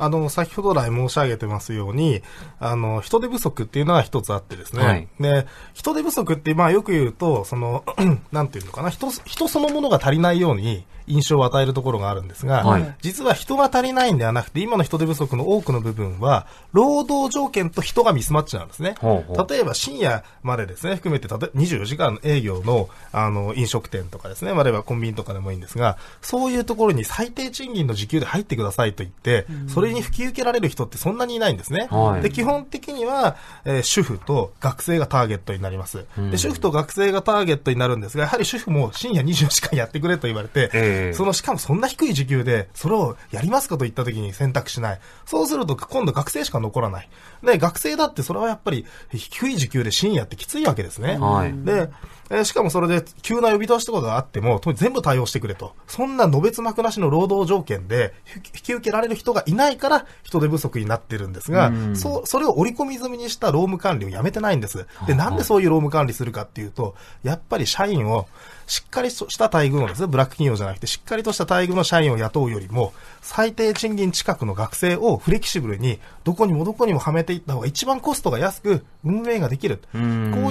あの、先ほど来申し上げてますように、あの、人手不足っていうのは一つあってですね、はい、で、人手不足って、まあよく言うと、その、なんていうのかな、人、人そのものが足りないように印象を与えるところがあるんですが、はい、実は人が足りないんではなくて、今の人手不足の多くの部分は、労働条件と人がミスマッチなんですね。ほうほう例えば深夜までですね、含めて、たと24時間営業の、あの、飲食店とかですね、あるはコンビニとかでもいいんですが、そういうところに最低賃金の時給で入ってくださいと言って、うん、それれに引き受けられる人ってそんなにいないんですね。はい、で、基本的には、えー、主婦と学生がターゲットになります、うん、で。主婦と学生がターゲットになるんですが、やはり主婦も深夜24時間やってくれと言われて、えー、その、しかもそんな低い時給で、それをやりますかと言った時に選択しない。そうすると、今度学生しか残らない。ね、学生だってそれはやっぱり低い時給で深夜ってきついわけですね。はい、で、えしかもそれで急な呼び出しとかがあっても、全部対応してくれと。そんなのべつ幕なしの労働条件で、引き受けられる人がいないから人手不足になってるんですが、うん、そそれを織り込み済みにした労務管理をやめてないんです。で、なんでそういう労務管理するかっていうと、やっぱり社員を、しっかりした待遇のですね、ブラック企業じゃなくて、しっかりとした待遇の社員を雇うよりも、最低賃金近くの学生をフレキシブルに、どこにもどこにもはめてていった方が一番コストが安く運営ができる。こう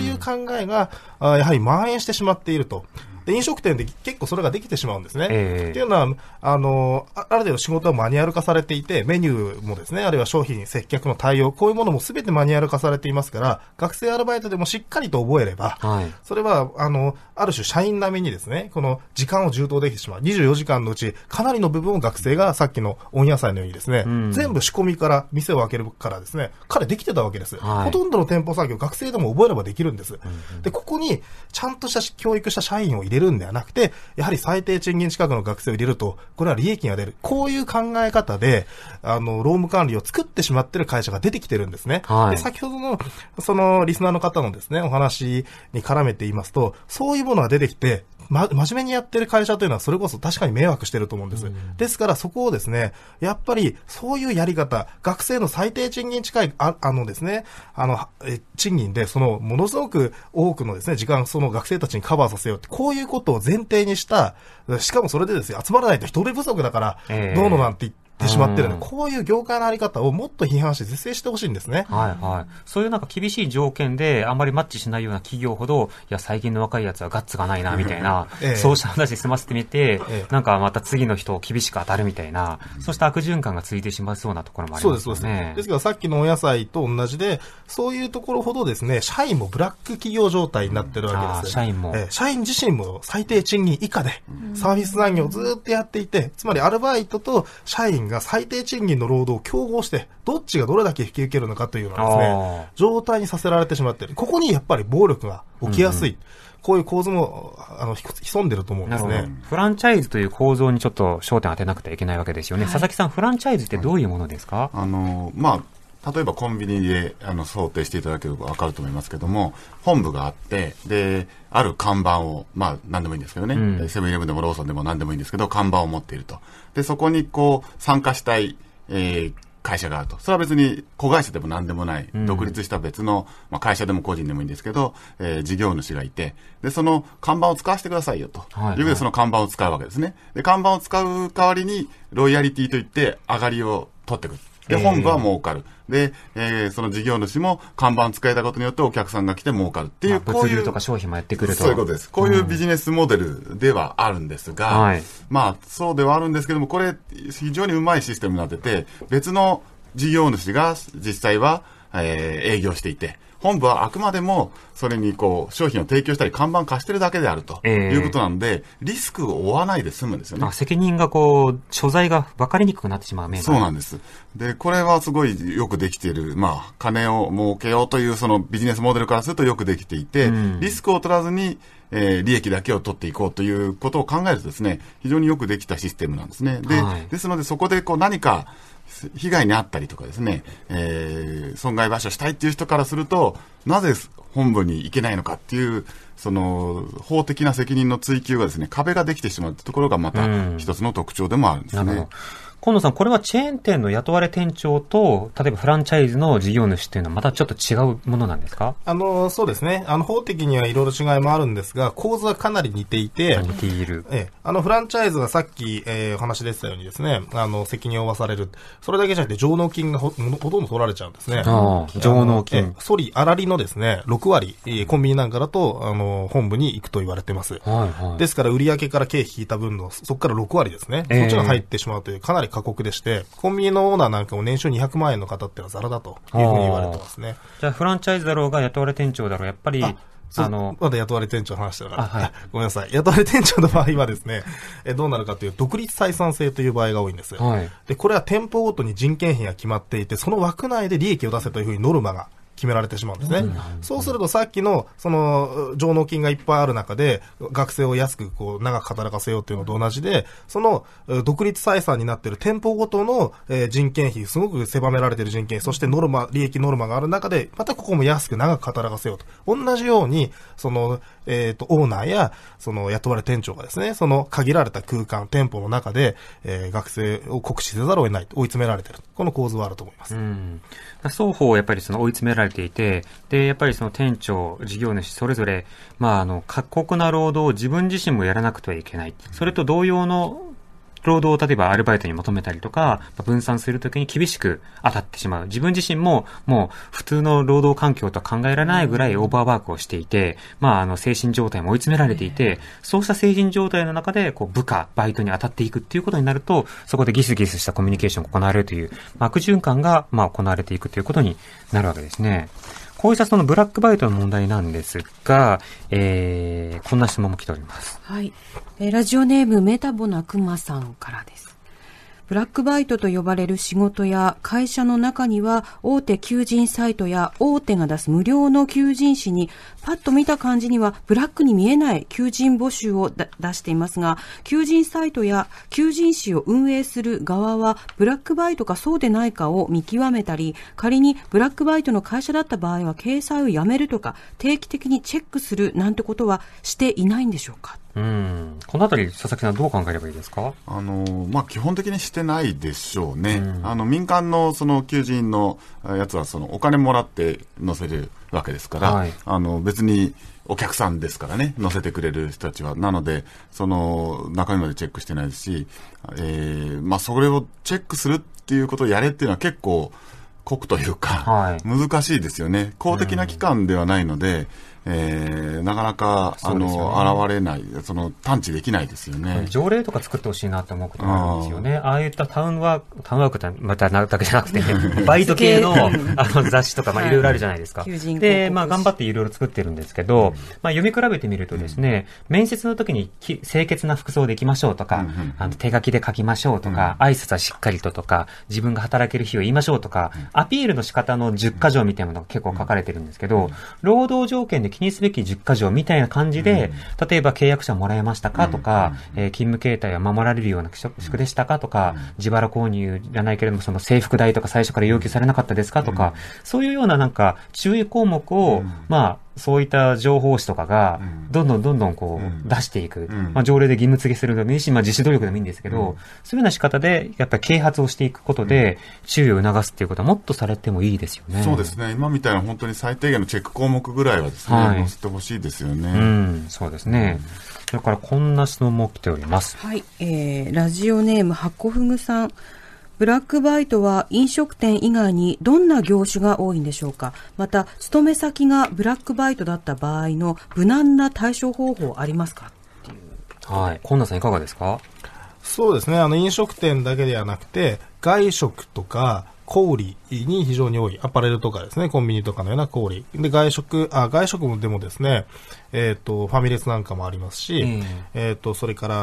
いう考えが、やはり蔓延してしまっていると。で、飲食店で結構それができてしまうんですね。えー、っていうのは、あの、ある程度仕事はマニュアル化されていて、メニューもですね、あるいは商品、接客の対応、こういうものも全てマニュアル化されていますから、学生アルバイトでもしっかりと覚えれば、はい、それは、あの、ある種社員並みにですね、この時間を充当できてしまう。24時間のうち、かなりの部分を学生がさっきの温野菜のようにですね、うん、全部仕込みから、店を開けるからですね、彼できてたわけです。はい、ほとんどの店舗作業、学生でも覚えればできるんです。うんうん、で、ここに、ちゃんとした教育した社員を入れげるんではなくて、やはり最低賃金近くの学生を入れると、これは利益が出る。こういう考え方で、あの、労務管理を作ってしまってる会社が出てきてるんですね。はい、で、先ほどの、その、リスナーの方のですね、お話に絡めて言いますと、そういうものが出てきて、ま、真面目にやってる会社というのはそれこそ確かに迷惑してると思うんです。うん、ですからそこをですね、やっぱりそういうやり方、学生の最低賃金近い、ああのですね、あの、え賃金で、その、ものすごく多くのですね、時間、その学生たちにカバーさせようって、こういうことを前提にした、しかもそれでですね、集まらないと人手不足だから、どうのなんて言って、えーってしまってるので、こういう業界のあり方をもっと批判して是正してほしいんですね。はいはい。そういうなんか厳しい条件で、あんまりマッチしないような企業ほど、いや、最近の若いやつはガッツがないな、みたいな、ええ、そうした話で済ませてみて、え、なんかまた次の人を厳しく当たるみたいな、そうした悪循環がついてしまいそうなところもありますね。そうです、そうですね。ですからさっきのお野菜と同じで、そういうところほどですね、社員もブラック企業状態になってるわけです。社員も、えー。社員自身も最低賃金以下で、サービス残業をずっとやっていて、つまりアルバイトと社員が最低賃金の労働を競合して、どっちがどれだけ引き受けるのかというようなですね、状態にさせられてしまっている。ここにやっぱり暴力が起きやすい。うんこういう構図も、あの、潜んでると思うんですね。フランチャイズという構造にちょっと焦点当てなくてはいけないわけですよね。はい、佐々木さん、フランチャイズってどういうものですかあの、まあ、例えばコンビニであの想定していただければ分かると思いますけども、本部があって、で、ある看板を、まあ、なんでもいいんですけどね、うん、セブンイレブンでもローソンでもなんでもいいんですけど、看板を持っていると。で、そこにこう、参加したい、えー、会社があると。それは別に子会社でも何でもない、独立した別の、まあ、会社でも個人でもいいんですけど、えー、事業主がいて、で、その看板を使わせてくださいよと。はい、はい、いうこでその看板を使うわけですね。で、看板を使う代わりに、ロイヤリティといって、上がりを取ってくる。で、本部は儲かる。で、えー、その事業主も看板使えたことによってお客さんが来て儲かるっていう、こういう。物流とか商品もやってくると。そういうことです。こういうビジネスモデルではあるんですが、まあ、そうではあるんですけども、これ、非常にうまいシステムになってて、別の事業主が実際は、えー、営業していて、本部はあくまでもそれにこう商品を提供したり看板貸してるだけであるということなんで、えー、リスクを負わないで済むんですよね。まあ、責任がこう所在が分かりにくくなってしまう面そうなんです。でこれはすごいよくできているまあ金を儲けようというそのビジネスモデルからするとよくできていて、うん、リスクを取らずにえー、利益だけを取っていこうということを考えるとですね、非常によくできたシステムなんですね。で、はい、ですのでそこでこう何か、被害に遭ったりとかですね、えー、損害賠償したいっていう人からすると、なぜ本部に行けないのかっていう、その法的な責任の追及がですね、壁ができてしまうところがまた一つの特徴でもあるんですね。今野さん、これはチェーン店の雇われ店長と、例えばフランチャイズの事業主っていうのはまたちょっと違うものなんですかあの、そうですね。あの、法的にはいろいろ違いもあるんですが、構図はかなり似ていて、似ている。ええ、あの、フランチャイズがさっき、えー、お話でしたようにですね、あの、責任を負わされる。それだけじゃなくて、上納金がほほとんど取られちゃうんですね。ああ、上納金。ソリ、あらりのですね、6割、コンビニなんかだと、あの、本部に行くと言われてます。はいはい、ですから、売上から経費引いた分の、そこから6割ですね、そっちが入ってしまうという、かなりい過酷でして、コンビニのオーナーなんかも年収200万円の方ってのはザラだというふうに言われてますね。じゃあ、フランチャイズだろうが、雇われ店長だろう、やっぱり、あの、まだ雇われ店長の話だから、はい、ごめんなさい。雇われ店長の場合はですね、えどうなるかという独立採算性という場合が多いんです、はい、で、これは店舗ごとに人件費が決まっていて、その枠内で利益を出せというふうにノルマが決められてしまうんですね。そうするとさっきの、その、上納金がいっぱいある中で、学生を安くこう、長く働かせようというのと同じで、その、独立採算になってる店舗ごとの、え人件費、すごく狭められてる人件費、そしてノルマ、利益ノルマがある中で、またここも安く長く働かせようと。同じように、その、えっ、ー、と、オーナーや、その雇われ店長がですね、その限られた空間、店舗の中で、えー、学生を酷使せざるを得ない、と追い詰められてる。この構図はあると思います。うん。双方やっぱりその追い詰められていて、で、やっぱりその店長、事業主、それぞれ、まあ、あの、過酷な労働を自分自身もやらなくてはいけない。それと同様の労働を例えばアルバイトに求めたりとか、分散するときに厳しく当たってしまう。自分自身ももう普通の労働環境とは考えられないぐらいオーバーワークをしていて、まああの精神状態も追い詰められていて、そうした精神状態の中でこう部下、バイトに当たっていくっていうことになると、そこでギスギスしたコミュニケーションが行われるという、悪循環がまあ行われていくということになるわけですね。こうしたそのブラックバイトの問題なんですが、えー、こんな質問も来ております。はい。えー、ラジオネームメタボなくまさんからです。ブラックバイトと呼ばれる仕事や会社の中には大手求人サイトや大手が出す無料の求人誌にパッと見た感じにはブラックに見えない求人募集を出していますが、求人サイトや求人誌を運営する側は、ブラックバイトかそうでないかを見極めたり、仮にブラックバイトの会社だった場合は掲載をやめるとか、定期的にチェックするなんてことはしていないんでしょうかうんこのあたり、佐々木さん、どう考えればいいですかあの、まあ、基本的にしてないでしょうね、うん、あの民間のその求人のやつはそのお金もらって載せるわけですから、はい、あの別にお客さんですからね、乗せてくれる人たちは。なので、その中身までチェックしてないですし、えー、まあ、それをチェックするっていうことをやれっていうのは結構、酷というか、はい、難しいですよね。公的な機関ではないので、えー、なかなか、ね、あの現れない、その探知できないですよね条例とか作ってほしいなと思うことがあるんですよね、ああいったタウンワーク、タウンワークってまたなだけじゃなくて、バイト系のあの雑誌とか、まあ、いろいろあるじゃないですか、はい、でまあ、頑張っていろいろ作ってるんですけど、うん、まあ、読み比べてみるとですね、うん、面接の時にき清潔な服装でいきましょうとか、うんうん、あの手書きで書きましょうとか、うん、挨拶はしっかりととか、自分が働ける日を言いましょうとか、アピールの仕方の10か条みたいなものが結構書かれてるんですけど、労働条件でで気にすべき10か条みたいな感じで、うん、例えば契約者もらえましたかとか、うん、えー、勤務形態は守られるような職種でしたかとか、自腹購入じゃないけれども、その制服代とか最初から要求されなかったですかとか、そういうようななんか注意項目を、まあ、そういった情報誌とかが、どんどんどんどんこう、出していく。まあ、条例で義務付けするのもいいし、まあ、自主努力でもいいんですけど、そういうような仕方で、やっぱり啓発をしていくことで、注意を促すっていうことはもっとされてもいいですよね。そうですね。今みたいな本当に最低限のチェック項目ぐらいはですね、はい、載せてほしいですよね。うん、そうですね。それからこんな質問も来ております。はい、えー、ラジオネーム、ハコフグさん。ブラックバイトは飲食店以外にどんな業種が多いんでしょうかまた、勤め先がブラックバイトだった場合の無難な対処方法ありますかっいう。はい。今野さんいかがですかそうですね。あの、飲食店だけではなくて、外食とか、小売に非常に多い。アパレルとかですね、コンビニとかのような小売。で、外食、あ、外食もでもですね、えっ、ー、と、ファミレスなんかもありますし、うん、えっ、ー、と、それから、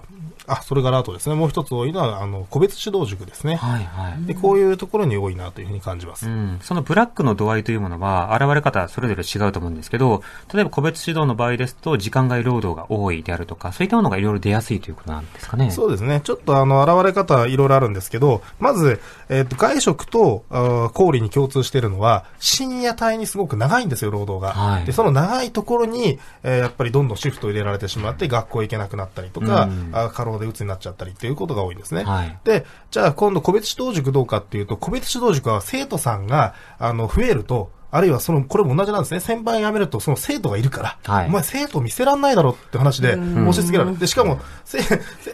ああ、それからあとですね、もう一つ多いのは、あの、個別指導塾ですね。はいはい。で、こういうところに多いなというふうに感じます。うん。そのブラックの度合いというものは、現れ方それぞれ違うと思うんですけど、例えば個別指導の場合ですと、時間外労働が多いであるとか、そういったものがいろいろ出やすいということなんですかね。そうですね。ちょっとあの、現れ方いろいろあるんですけど、まず、えっ、ー、と、外食と、あ小売に共通しているのは、深夜帯にすごく長いんですよ、労働が。はい、で、その長いところに、えー、やっぱりどんどんシフトを入れられてしまって、学校行けなくなったりとか、うん、過労ので鬱になっちゃったりていうことが多いんですね。はい、で、じゃあ今度個別指導塾どうかっていうと、個別指導塾は生徒さんが、あの、増えると、あるいはその、これも同じなんですね。先輩辞めると、その生徒がいるから、はい、お前生徒見せらんないだろって話で申し付けられる。で、しかも、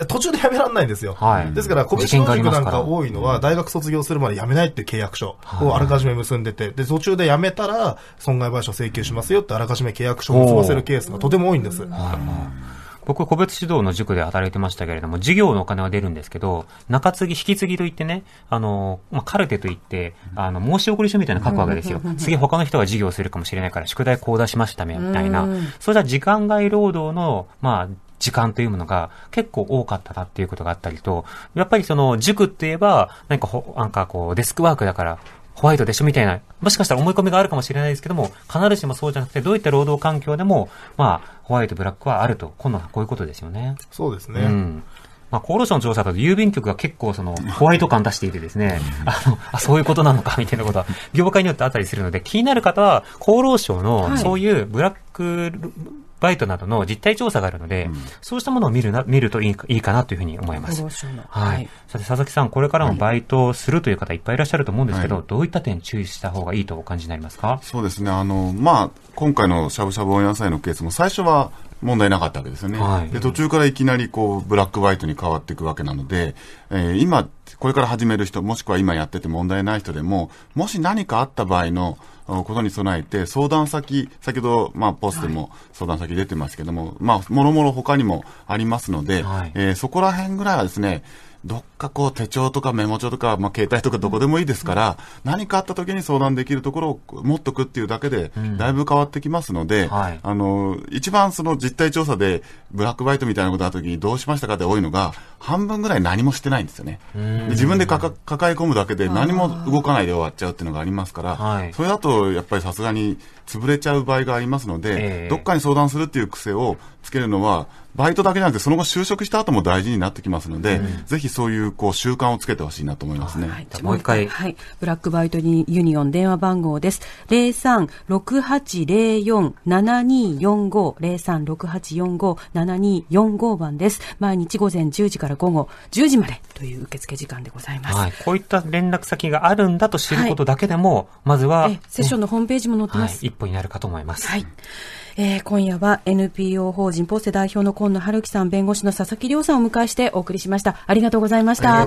途中で辞めらんないんですよ。はい、ですから、個別指導塾なんか多いのは、大学卒業するまで辞めないっていう契約書をあらかじめ結んでて、で、途中で辞めたら、損害賠償請求しますよってあらかじめ契約書を結ばせるケースがとても多いんです。はい僕、個別指導の塾で働いてましたけれども、授業のお金は出るんですけど、中継ぎ、引き継ぎといってね、あの、まあ、カルテといって、あの、申し送り書みたいなの書くわけですよ。次他の人が授業するかもしれないから、宿題こう出しましたみたいな。そうした時間外労働の、まあ、時間というものが結構多かったなっていうことがあったりと、やっぱりその塾って言えば、なんかほ、なんかこう、デスクワークだから、ホワイトでしょみたいな、もしかしたら思い込みがあるかもしれないですけども、必ずしもそうじゃなくて、どういった労働環境でも、まあ、ホワイト、ブラックはあると。今度はこういうことですよね。そうですね。うん。まあ、厚労省の調査だと郵便局が結構そのホワイト感出していてですね、あの、あ、そういうことなのかみたいなことは業界によってあったりするので、気になる方は厚労省のそういうブラック、バイトなどの実態調査があるので、うん、そうしたものを見るな見るといいいいかなというふうに思います。はい。さて、佐々木さん、これからもバイトをするという方いっぱいいらっしゃると思うんですけど、はい、どういった点注意した方がいいとお感じになりますかそうですね。あの、まあ、今回のしゃぶしゃぶ温野菜のケースも最初は問題なかったわけですよね、はい、で途中からいきなりこうブラック・ホワイトに変わっていくわけなので、えー、今、これから始める人、もしくは今やってて問題ない人でも、もし何かあった場合のことに備えて、相談先、先ほど、まあ、ポストも相談先出てますけども、はい、まあ、もろもろ他にもありますので、はい、えー、そこら辺ぐらいはですね、どっかこう手帳とかメモ帳とか、まあ、携帯とかどこでもいいですから、うん、何かあった時に相談できるところを持っとくっていうだけで、だいぶ変わってきますので、うんはい、あの、一番その実態調査で、ブラックバイトみたいなことあった時にどうしましたかって多いのが、半分ぐらい何もしてないんですよね。自分で抱え込むだけで何も動かないで終わっちゃうっていうのがありますから、はい、それだとやっぱりさすがに潰れちゃう場合がありますので、えー、どっかに相談するっていう癖をつけるのは、バイトだけじゃなくて、その後就職した後も大事になってきますので、うん、ぜひそういうこう習慣をつけてほしいなと思いますね。はい、もう一回。はい。ブラックバイトにユニオン電話番号です。03-6804-7245、03-6845-7245番です。毎日午前10時から午後10時までという受付時間でございます。はい。こういった連絡先があるんだと知ることだけでも、はい、まずは、セッションのホームページも載ってます。はい歩になるかと思います。はい。えー、今夜は NPO 法人ポセ代表の今野春樹さん、弁護士の佐々木亮さんをお迎えしてお送りしました。ありがとうございました。